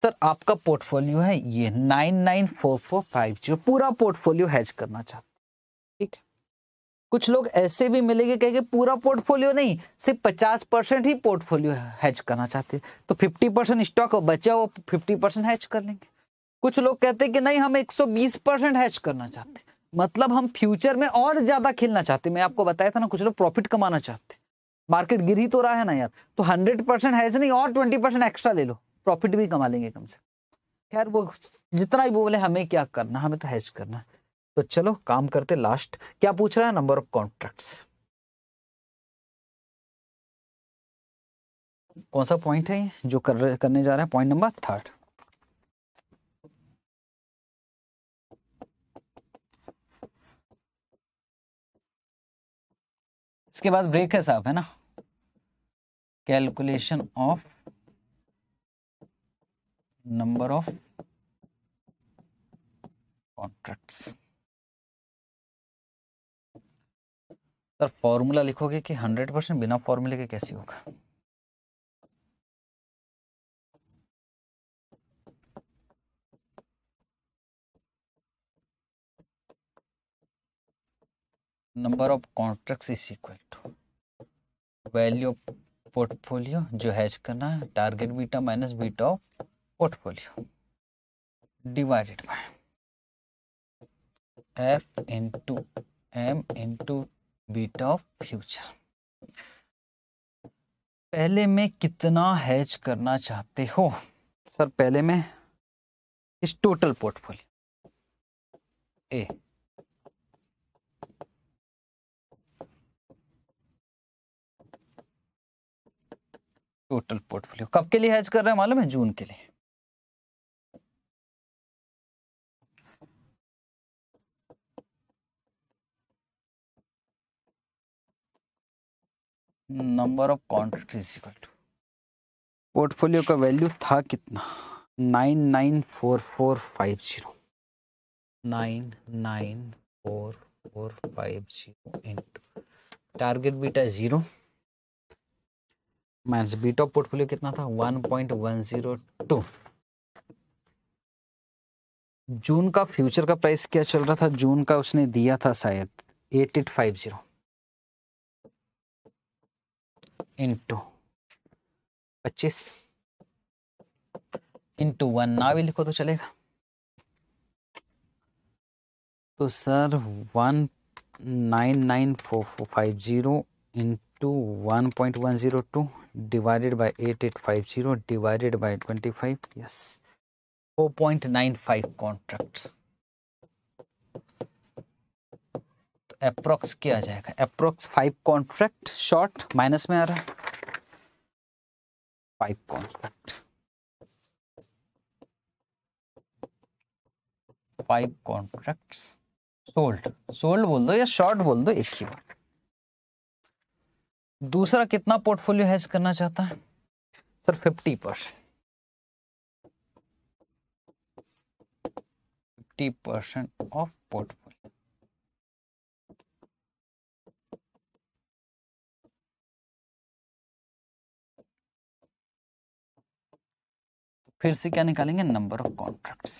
सर आपका पोर्टफोलियो है ये nine nine four four five zero पूरा पोर्टफोलियो हैज करना चाहते ठीक है कुछ लोग ऐसे भी मिलेंगे कहेंगे पूरा पोर्टफोलियो नहीं सिर्फ पचास परसेंट ही पोर्टफोलियो हैज करना चाहते हैं तो फिफ्टी परसेंट स्टॉक बचा वो फिफ्टी परसेंट हैज कर लेंगे कुछ लोग कहते हैं कि नहीं हम एक सौ बीस परसेंट हैज करना चाहते हैं मतलब हम फ्यूचर में और ज़्यादा खेलना चाहते मैं आपको बताया था ना कुछ लोग प्रॉफिट कमाना चाहते मार्केट गिर ही तो रहा है ना यार तो हंड्रेड परसेंट हैज नहीं और ट्वेंटी परसेंट एक्स्ट्रा ले लो प्रॉफिट भी कमा लेंगे कम से खैर वो जितना ही बोले हमें क्या करना हमें तो हैज करना तो चलो काम करते लास्ट क्या पूछ रहा है नंबर ऑफ कॉन्ट्रैक्ट्स कौन सा पॉइंट है जो कर करने जा रहे हैं पॉइंट नंबर थर्ड इसके बाद ब्रेक है साहब है ना calculation of number of contracts sir formula लिखोगे कि हंड्रेड परसेंट बिना फॉर्मूले के कैसे होगा number of contracts is equal to value of portfolio जो हैज करना है target beta minus beta of portfolio divided by F into M into beta of future पहले में कितना हैज करना चाहते हो सर पहले में इस total portfolio a total portfolio कब के लिए हैज कर रहे हैं मालूम है जून के लिए number of contract is equal to portfolio का वैल्यू था कितना nine nine four four five zero nine nine four four five zero into target beta zero minus beta portfolio कितना था one point one zero two June का future का price क्या चल रहा था जून का उसने दिया था शायद eight eight five zero into पच्चीस इंटू वन ना भी लिखो तो चलेगा तो sir one nine nine four four five zero into one point one zero two divided by eight eight five zero divided by twenty five yes four point nine five contracts approx किया जाएगा approx five contract short minus में आ रहा है five contract five contract sold sold बोल दो या short बोल दो एक ही बात दूसरा कितना पोर्टफोलियो हैज करना चाहता है sir fifty percent fifty percent of portfolio फिर से क्या निकालेंगे number of contracts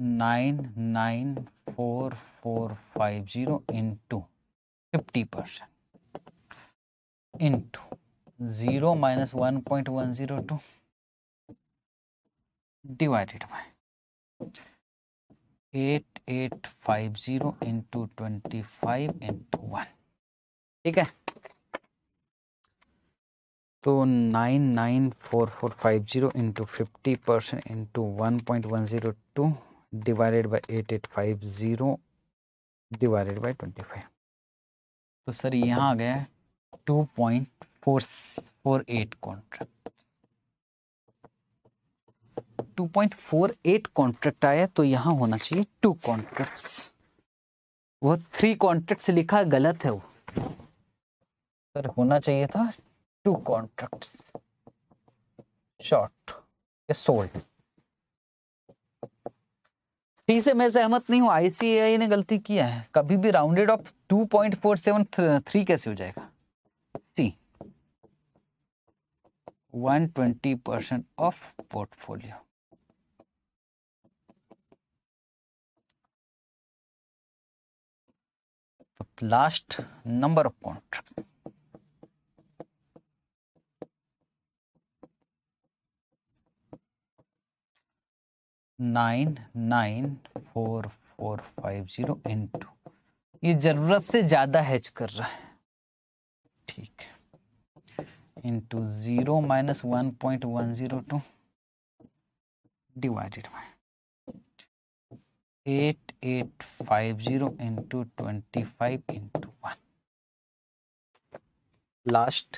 nine nine four four five zero into fifty percent into zero minus one point one zero two divided by eight eight five zero into twenty five into one ठीक है तो nine nine four four five zero into fifty percent into one point one zero two divided by eight eight five zero divided by twenty five तो sir यहाँ आ गया two point four four eight contract two point four eight contract आया तो यहाँ होना चाहिए two contracts वो थ्री कॉन्ट्रैक्ट्स लिखा गलत है वो सर होना चाहिए था two contracts short is sold टी से मैं सहमत नहीं हूं आईसीआई ने गलती किया है कभी भी rounded off two point four seven three कैसे हो जाएगा C one twenty percent of portfolio last number of contract nine nine four four five zero into ये ज़रूरत से ज़्यादा हैच कर रहा है ठीक है into zero minus one point one zero two divided by eight eight five zero into twenty five into one last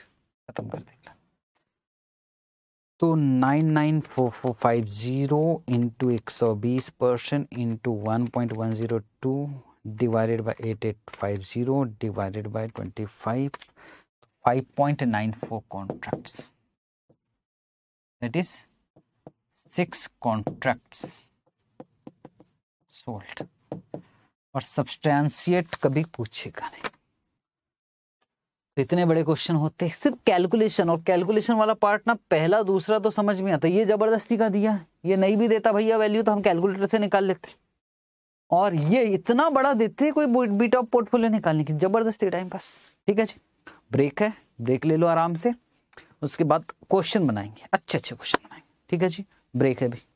ख़त्म कर देंगे तो nine nine four four five zero into एक सौ बीस percent into one point one zero two divided by eight eight five zero divided by twenty five five point nine four contract that is six contracts sold और substantiate कभी पूछेगा नहीं तो इतने बड़े क्वेश्चन होते हैं सिर्फ कैलकुलेशन और कैलकुलेशन वाला पार्ट ना पहला दूसरा तो समझ में आता ये जबरदस्ती का दिया ये नहीं भी देता भैया वैल्यू तो हम कैलकुलेटर से निकाल लेते और ये इतना बड़ा देते कोई बीट ऑफ पोर्टफोलियो निकालने की जबरदस्ती टाइम पास ठीक है जी ब्रेक है ब्रेक ले लो आराम से उसके बाद क्वेश्चन बनाएंगे अच्छे अच्छे क्वेश्चन बनाएंगे ठीक है जी ब्रेक है भाई